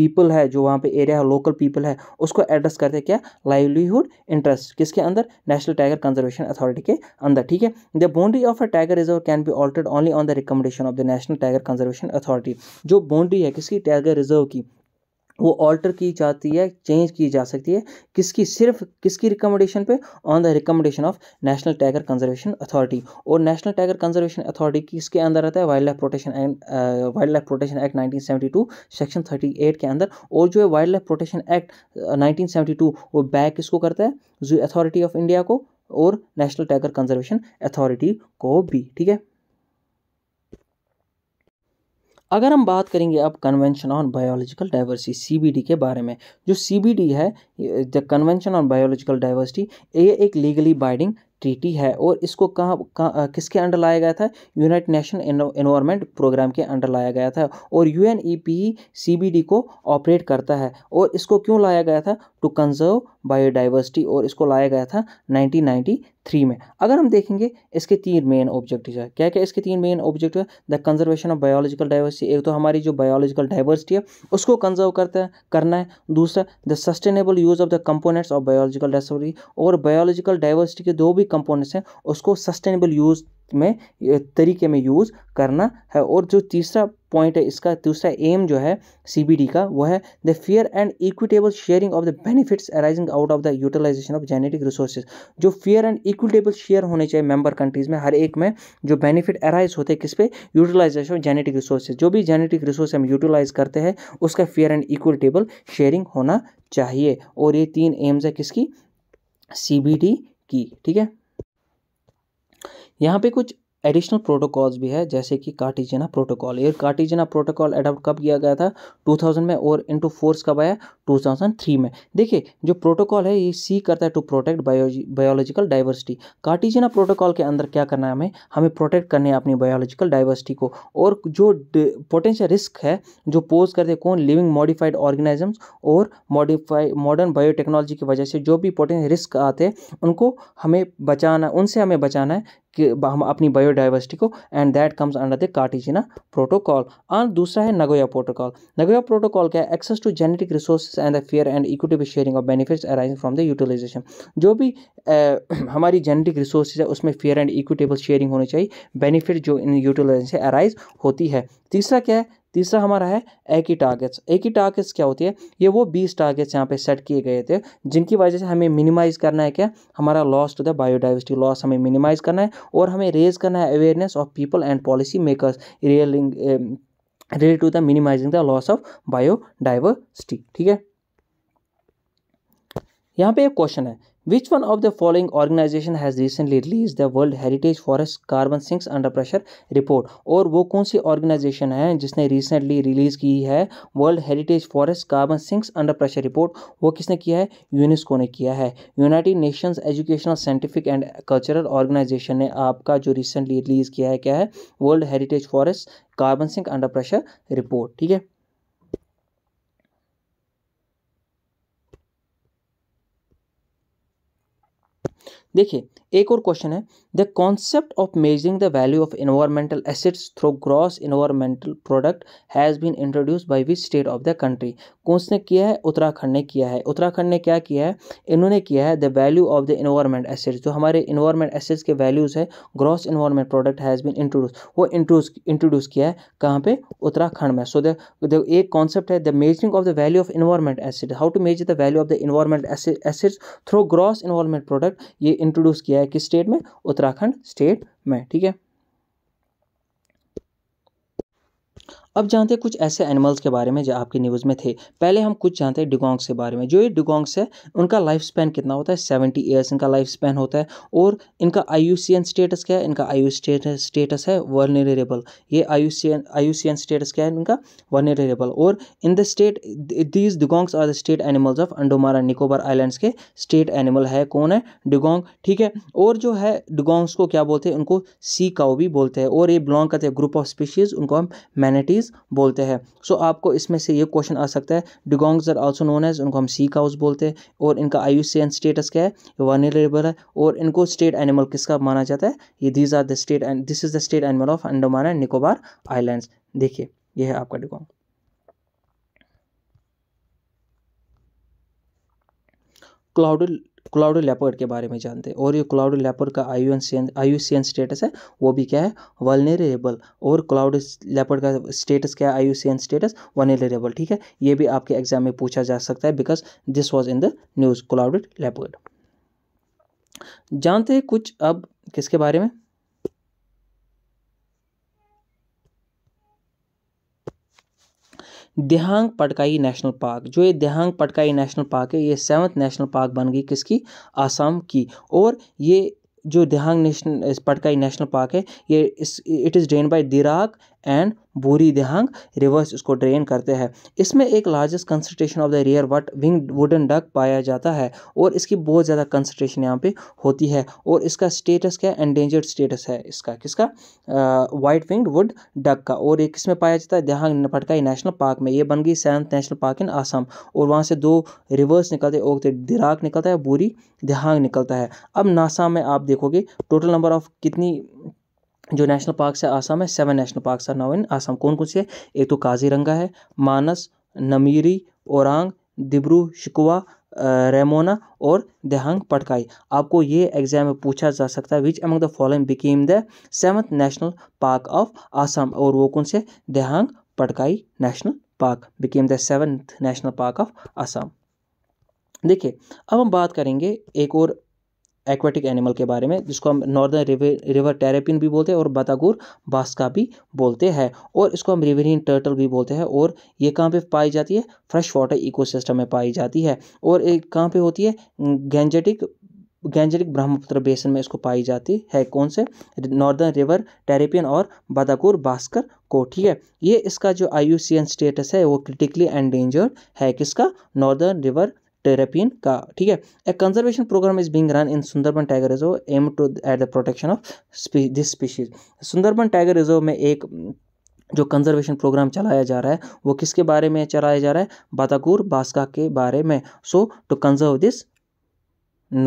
पीपल है जो वहाँ पे एरिया है लोकल पीपल है उसको एड्रेस करते हैं क्या लाइवलीहुड इंटरेस्ट किसके अंदर नेशनल टाइगर कंजर्वेशन अथॉरिटी के अंदर ठीक है the boundary of a tiger reserve can be altered only on the recommendation of the national tiger conservation authority जो बाउंड्री है किसकी टाइगर रिजर्व की वो ऑल्टर की जाती है चेंज की जा सकती है किसकी सिर्फ किसकी रिकमेंडेशन पे on the recommendation of national tiger conservation authority और नेशनल टाइगर कंजर्वेशन अथॉरिटी किसके अंदर रहता है wild life protection and wild life protection act 1972 section 38 के अंदर और जो है wild life protection act nineteen वो बैक किसको करता है जो अथॉरिटी ऑफ इंडिया को और नेशनल टाइगर कंजर्वेशन अथॉरिटी को भी ठीक है अगर हम बात करेंगे अब convention on biological diversity CBD के बारे में जो सीबीडी है the convention on biological diversity ये एक लीगली बाइडिंग ट्रीटी है और इसको कहाँ कहाँ किसके अंडर लाया गया था यूनाइटेड नेशन इन्वायरमेंट प्रोग्राम के अंडर लाया गया था और यू एन ई पी को ऑपरेट करता है और इसको क्यों लाया गया था टू कंजर्व बायोडाइवर्सिटी और इसको लाया गया था 1993 में अगर हम देखेंगे इसके तीन मेन ऑब्जेक्टिव है क्या क्या इसके तीन मेन ऑब्जेक्टिव है the conservation of biological diversity एक तो हमारी जो बायोलॉजिकल डाइवर्सिटी है उसको कंजर्व करता करना है दूसरा the sustainable use of the components of biological diversity और बायोलॉजिकल डाइवर्सिटी के दो भी कंपोनेंट्स हैं उसको सस्टेनेबल यूज़ में तरीके में यूज़ करना है और जो तीसरा पॉइंट है इसका दूसरा एम जो है सीबीडी का वो है the fair and equitable sharing of the benefits arising out of the utilisation of genetic resources जो फेयर एंड इक्विटेबल शेयर होने चाहिए मेंबर कंट्रीज़ में हर एक में जो बेनिफिट अराइज होते हैं किस पे यूटिलाइजेशन ऑफ जेनेटिक रिसोर्सेज जो भी जेनेटिक रिसोर्स हम यूटिलाइज करते हैं उसका फेयर एंड इक्विटेबल शेयरिंग होना चाहिए और ये तीन एम्स है किसकी सी की ठीक है यहाँ पे कुछ एडिशनल प्रोटोकॉल्स भी है जैसे कि कार्टिजेना प्रोटोकॉल ये कार्टिजेना प्रोटोकॉल अडॉप्ट कब किया गया था 2000 में और इनटू फोर्स कब आया 2003 में देखिए जो प्रोटोकॉल है ये सी करता है to protect biological diversity Cartagena protocol के अंदर क्या करना है हमें हमें प्रोटेक्ट करने है अपनी बायोलॉजिकल डाइवर्सिटी को और जो पोटेंशियल रिस्क है जो पोज करते कौन लिविंग मॉडिफाइड ऑर्गेनिजम्स और मॉडिफाइड मॉडर्न बायोटेक्नोलॉजी की वजह से जो भी पोटेंशियल रिस्क आते हैं उनको हमें बचाना उनसे हमें बचाना है कि हम अपनी बायोडाइवर्सिटी को and that comes under the Cartagena protocol और दूसरा है नगोया प्रोटोकॉल नगोया प्रोटोकॉल क्या है access to genetic resource and the fair and equitable sharing of benefits arising from the utilisation जो भी आ, हमारी जेनेटिक रिसोर्स है उसमें फेयर एंड इक्विटेबल शेयरिंग होनी चाहिए बेनिफिट जो इन यूटिलाइजेशन से अराइज होती है तीसरा क्या है तीसरा हमारा है एक ही टारगेट्स एक ही टारगेट्स क्या होती है ये वो बीस टारगेट्स यहाँ पे सेट किए गए थे जिनकी वजह से हमें मिनिमाइज़ करना है क्या हमारा loss to the biodiversity loss हमें मिनिमाइज़ करना है और हमें रेज करना है awareness of people and policy makers रियलिंग related to the minimising the loss of biodiversity ठीक है यहाँ पे एक क्वेश्चन है which one of the following organisation has recently release the world Heritage forest carbon sinks under pressure report और वो कौन सी ऑर्गेनाइजेशन है जिसने रिसेंटली रिलीज़ की है world heritage forest carbon sinks under pressure report वो किसने किया है यूनिस्को ने किया है United Nations Educational Scientific and Cultural Organisation ने आपका जो रिसेंटली रिलीज़ किया है क्या है world heritage forest carbon sink under pressure report ठीक है देखिए एक और क्वेश्चन है the concept of measuring the value of environmental assets through gross environmental product has been introduce by which state of the country कौन ने किया है उत्तराखंड ने किया है उत्तराखंड ने क्या किया है इन्होंने किया है the value of the environment assets जो हमारे इन्वायरमेंट एसेट्स के वैल्यूज़ है gross environment product has been introduce वो इंट्रोड्यूस इंट्रोड्यूस किया है कहाँ पर उत्तराखंड में सो so द एक कॉन्सेप्ट है the measuring of the value of environment asset how to measure the value of the environment assets through gross environment product ये इंट्रोड्यूस किया है किस स्टेट में उत्तराखंड स्टेट में ठीक है अब जानते हैं कुछ ऐसे एनिमल्स के बारे में जो आपकी न्यूज़ में थे पहले हम कुछ जानते हैं डिगोंग्स के बारे में जो ये डिगोंग्स है उनका लाइफ स्पैन कितना होता है सेवेंटी ईयर्स इनका लाइफ स्पैन होता है और इनका आई स्टेटस क्या है इनका आई स्टेटस है वर्नरेबल ये आई यू स्टेटस क्या है इनका वर्नरेबल और in the state these dugongs are the state animals of Andaman and Nicobar Islands के स्टेट एनिमल है कौन है डिगोंग ठीक है और जो है डिगोंग्स को क्या बोलते हैं उनको सी काओ भी बोलते हैं और ये बिलोंग करते हैं ग्रुप ऑफ स्पीशीज़ उनको हम मैनेटीज डिजीज़ बोलते हैं सो आपको इसमें से ये क्वेश्चन आ सकता है dugongs are also known as उनको हम सी काउस बोलते हैं और इनका आयु सी स्टेटस क्या है वनरेबल है और इनको स्टेट एनिमल किसका माना जाता है ये these are the state this is the state animal of Andaman and Nicobar Island देखिए यह है आपका डिगोंग क्लाउडेड क्लाउड लेपर्ड के बारे में जानते हैं और ये क्लाउड लेपर्ड का आई यू स्टेटस है वो भी क्या है वलनरेबल और क्लाउड लेपर्ड का स्टेटस क्या है आई यू स्टेटस वनरेबल ठीक है ये भी आपके एग्जाम में पूछा जा सकता है because this was in the news cloud leopard जानते हैं कुछ अब किसके बारे में दिहांग पटकाई नेशनल पार्क जो ये दिहांग पटकाई नेशनल पार्क है ये सेवन्थ नेशनल पार्क बन गई किसकी आसाम की और ये जो Dehing national Patkai national park है ये इस it is drain by Dehing and Burhi Dehing rivers इसको ड्रेन करते हैं इसमें एक largest concentration of the rare white wing wood duck पाया जाता है और इसकी बहुत ज़्यादा कंसनट्रेशन यहाँ पे होती है और इसका स्टेटस क्या है एंडेंजर्ड स्टेटस है इसका किसका वाइट विंग वुड डक का और एक इसमें पाया जाता है देहांग फटकाई नेशनल पार्क में ये बन गई seventh national park in Assam और वहाँ से दो रिवर्स निकलते हैं दिराक तो निकलता है बुरी देहांग निकलता है अब नासा में आप देखोगे टोटल नंबर ऑफ कितनी जो नेशनल पार्क्स है आसाम में seven national parks are now in Assam कौन कौन से है एक तो काजीरंगा है मानस नमीरी औरंग दिब्रू शिकुआ रेमोना और देहांग पटकाई आपको ये एग्जाम में पूछा जा सकता है which among the following became the seventh national park of Assam और वो कौन से Dehing Patkai national park became the seventh national park of Assam देखिए अब हम बात करेंगे एक और एक्वेटिक एनिमल के बारे में जिसको हम नॉर्दर्न रिवर रिवर टेरेपिन भी बोलते हैं और बतागुर बास्का भी बोलते हैं और इसको हम रिवरिन टर्टल भी बोलते हैं और ये कहाँ पे पाई जाती है फ्रेश वाटर इकोसिस्टम में पाई जाती है और एक कहाँ पे होती है गेंजेटिक गेंजेटिक ब्रह्मपुत्र बेसन में इसको पाई जाती है कौन से नॉर्दर्न रिवर टेरेपियन और बदाकुर बास्कर को ठीक है ये इसका जो आई स्टेटस है वो क्रिटिकली एंडेंजर्ड है किसका नॉर्दर्न रिवर टेरेपिन का ठीक है a conservation programme is being run in Sundarban tiger reserve aim to at the protection of this species Sundarban tiger reserve में एक जो कंजर्वेशन प्रोग्राम चलाया जा रहा है वो किसके बारे में चलाया जा रहा है बाताकुर बास्का के बारे में so to conserve this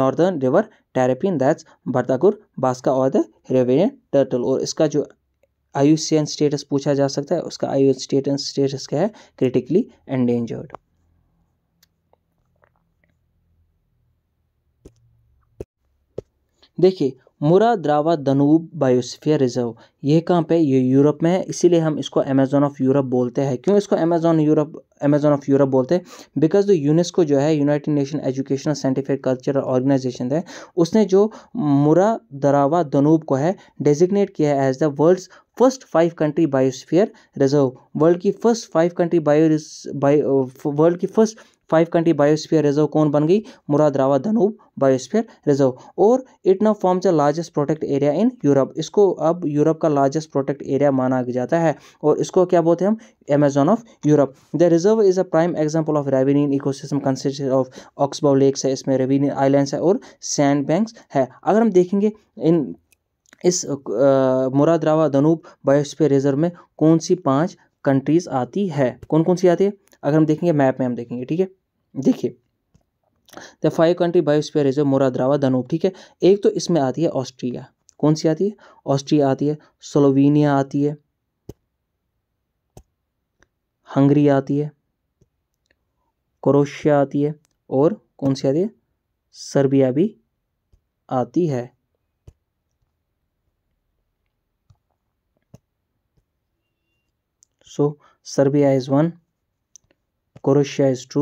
northern river terrapin that's batagur baska और द रेवेरियन टर्टल और इसका जो आयुष्यन स्टेटस पूछा जा सकता है उसका आयुष स्टेटस स्टेटस क्या है क्रिटिकली एंडेंजर्ड देखिए मुराद्रावा दनूब बायोस्फीयर रिजर्व ये कहाँ पे ये यूरोप में है इसीलिए हम इसको अमेजोन ऑफ यूरोप बोलते हैं क्यों इसको Amazon Europe Amazon of Europe बोलते हैं बिकॉज द यूनेस्को जो है United Nation Educational Scientific Cultural Organisation है उसने जो मुरा दरावा दनूब को है डेजिग्नेट किया है as the world's first five country biosphere reserve world की first five country bio world की first five country biosphere reserve कौन बन गई मुरादरावा धनूब बायोस्फीयर रिजर्व और it now forms a largest protect area in Europe इसको अब यूरोप का लार्जेस्ट प्रोटेक्ट एरिया माना जाता है और इसको क्या बोलते हैं हम Amazon of Europe the reserve is a prime example of revenue eco system consist of oxbow lakes है इसमें रेवेन्यू आइलैंड्स है और सैंड बैंक्स है अगर हम देखेंगे इन इस मुरादरावा धनूब बायोस्फीयर रिजर्व में कौन सी पांच कंट्रीज़ आती है कौन कौन सी आती है अगर हम देखेंगे मैप में हम देखेंगे ठीक है देखिए the five country biosphere reserve Mura Drava Danube ठीक है एक तो इसमें आती है ऑस्ट्रिया कौन सी आती है ऑस्ट्रिया आती है स्लोवेनिया आती है हंगरी आती है क्रोशिया आती है और कौन सी आती है सर्बिया भी आती है so Serbia is one Croatia is two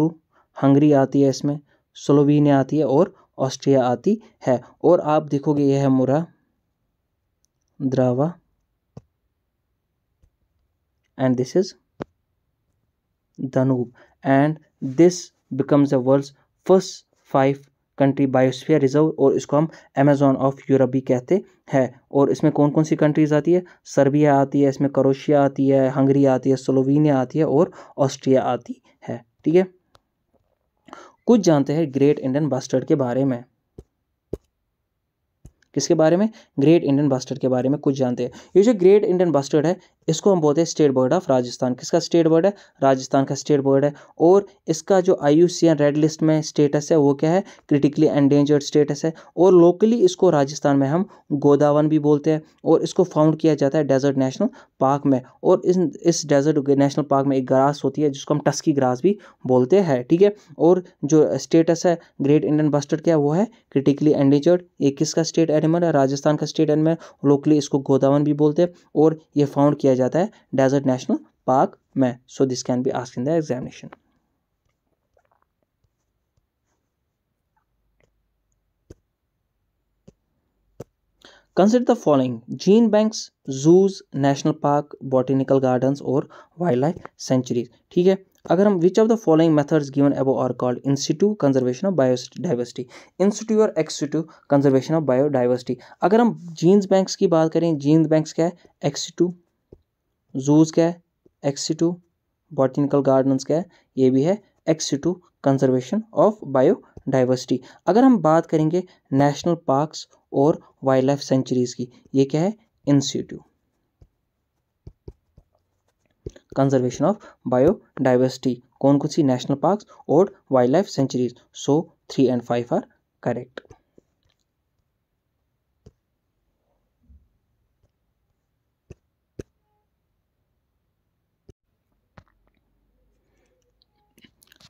Hungary आती है इसमें स्लोवीनिया आती है और ऑस्ट्रिया आती है और आप देखोगे यह है Mura Drava and this is Danube and this becomes the world first five country biosphere reserve और इसको हम अमेजोन ऑफ यूरोप भी कहते हैं और इसमें कौन कौन सी कंट्रीज़ आती है सर्बिया आती है इसमें करोशिया आती है हंगरी आती है स्लोवेनिया आती है और ऑस्ट्रिया आती है ठीक है कुछ जानते हैं ग्रेट इंडियन बास्टर्ड के बारे में किसके बारे में ग्रेट इंडियन बास्टर्ड के बारे में कुछ जानते हैं ये जो ग्रेट इंडियन बास्टर्ड है इसको हम बोलते हैं स्टेट बर्ड ऑफ राजस्थान किसका स्टेट बर्ड है राजस्थान का स्टेट बर्ड है और इसका जो आई रेड लिस्ट में स्टेटस है वो क्या है क्रिटिकली एंडेंजर्ड स्टेटस है और लोकली इसको राजस्थान में हम गोदावन भी बोलते हैं और इसको फाउंड किया जाता है डेजर्ट नेशनल पार्क में और इस इस डेजर्ट नेशनल पार्क में एक ग्रास होती है जिसको हम टस्की ग्रास भी बोलते हैं ठीक है और जो स्टेटस है ग्रेट इंडियन बस्टर्ड क्या वो है क्रिटिकली एंडेंजर्ड ये किसका स्टेट एनिमल है राजस्थान का स्टेट एनिमल लोकली इसको गोदावन भी बोलते हैं और ये फाउंड किया किया जाता है डेजर्ट नेशनल पार्क में so this can be ask in the examination consider the following gene banks zoos national park botanical gardens और वाइल्ड लाइफ सेंचुरीज ठीक है अगर हम which of the following methods given above are called in situ conservation of biodiversity in situ और एक्सीट्यू कंजर्वेशन ऑफ बायोडाइवर्सिटी अगर हम जीन्स बैंक्स की बात करें जीन्स बैंक्स क्या है एक्सीट्यू ज़ूज़ क्या है एक्सीटू टू बॉटनिकल गार्डन्स क्या है ये भी है ex situ to conservation of biodiversity अगर हम बात करेंगे नेशनल पार्क्स और वाइल्ड लाइफ सेंचुरीज़ की ये क्या है इंस्टीट्यू कंजर्वेशन ऑफ बायोडाइवर्सिटी कौन कौन सी नेशनल पार्क्स और wild life sanctuaries so three and five are correct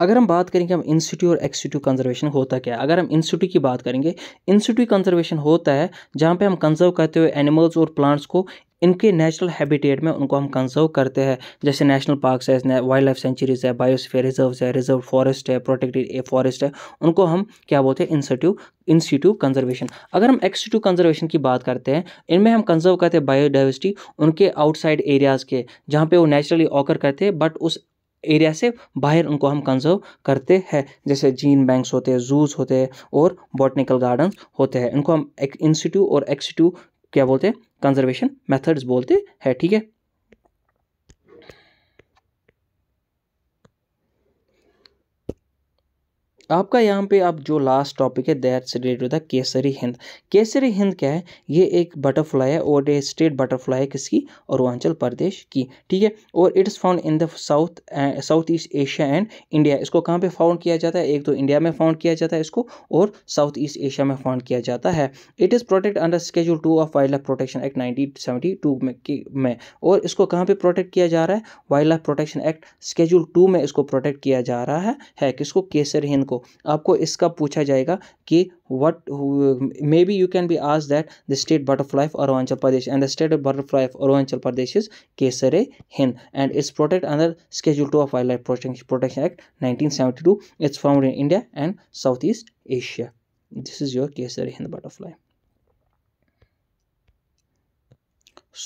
अगर हम बात करेंगे हम इंस्टीट्यू और एक्सीट्यू कंजर्वेशन होता क्या है अगर हम इंस्टीट्यू की बात करेंगे इंस्टीट्यू कंजर्वेशन होता है जहाँ पे हम कंजर्व करते हुए एनिमल्स और प्लांट्स को इनके नेचुरल हैबिटेट में उनको हम कंजर्व करते हैं जैसे नेशनल पार्क्स है वाइल्ड लाइफ सेंचुरीज है बायोस्फीयर रिजर्व्स है रिजर्व फॉरेस्ट है प्रोटेक्टेड ए फॉरेस्ट है उनको हम क्या बोलते हैं इंस्टीट्यू इंस्टीट्यू कंजर्वेशन अगर हम एक्सटीट्यू कंजर्वेशन की बात करते हैं इनमें हम कंजर्व करते हैं बायोडाइवर्सिटी उनके आउटसाइड एरियाज़ के जहाँ पे वो नेचुरली ऑकर करते हैं बट उस एरिया से बाहर उनको हम कंजर्व करते हैं जैसे जीन बैंक्स होते हैं जूज होते हैं और बॉटनिकल गार्डन होते हैं इनको हम इंसिटू और एक्सिटू क्या बोलते हैं कंजर्वेशन मेथड्स बोलते हैं ठीक है आपका यहाँ पे आप जो लास्ट टॉपिक है that related the Kaiser i Hind Kaiser i Hind क्या है ये एक बटरफ्लाई है और ये स्टेट बटरफ्लाई है किसकी अरुणाचल प्रदेश की ठीक है और it's found in the south south east Asia and India इसको कहाँ पे फाउंड किया जाता है एक तो इंडिया में फाउंड किया जाता है इसको और साउथ ईस्ट एशिया में फाउंड किया जाता है it is protect under schedule two of wild life protection act nineteen में, में और इसको कहाँ पर प्रोटेक्ट किया जा रहा है wild life protection act schedule two में इसको प्रोटेक्ट किया जा रहा है, है किसको केसरी हिंद को आपको इसका पूछा जाएगा कि what may be you can be ask that the state butterfly of Arunachal Pradesh and the state of butterfly of Arunachal Pradesh is Kaiser Hind and it's protect under schedule two of wild life protection act nineteen seventy two it's found in India and south east Asia this is your Kaiser i Hind butterfly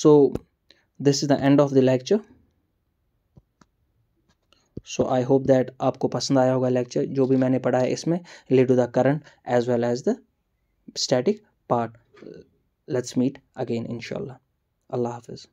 so this is the end of the lecture so I hope that आपको पसंद आया होगा लेक्चर जो भी मैंने पढ़ा है इसमें ले to the current as well as the static part let's meet again इनशाला अल्लाह हाफिज़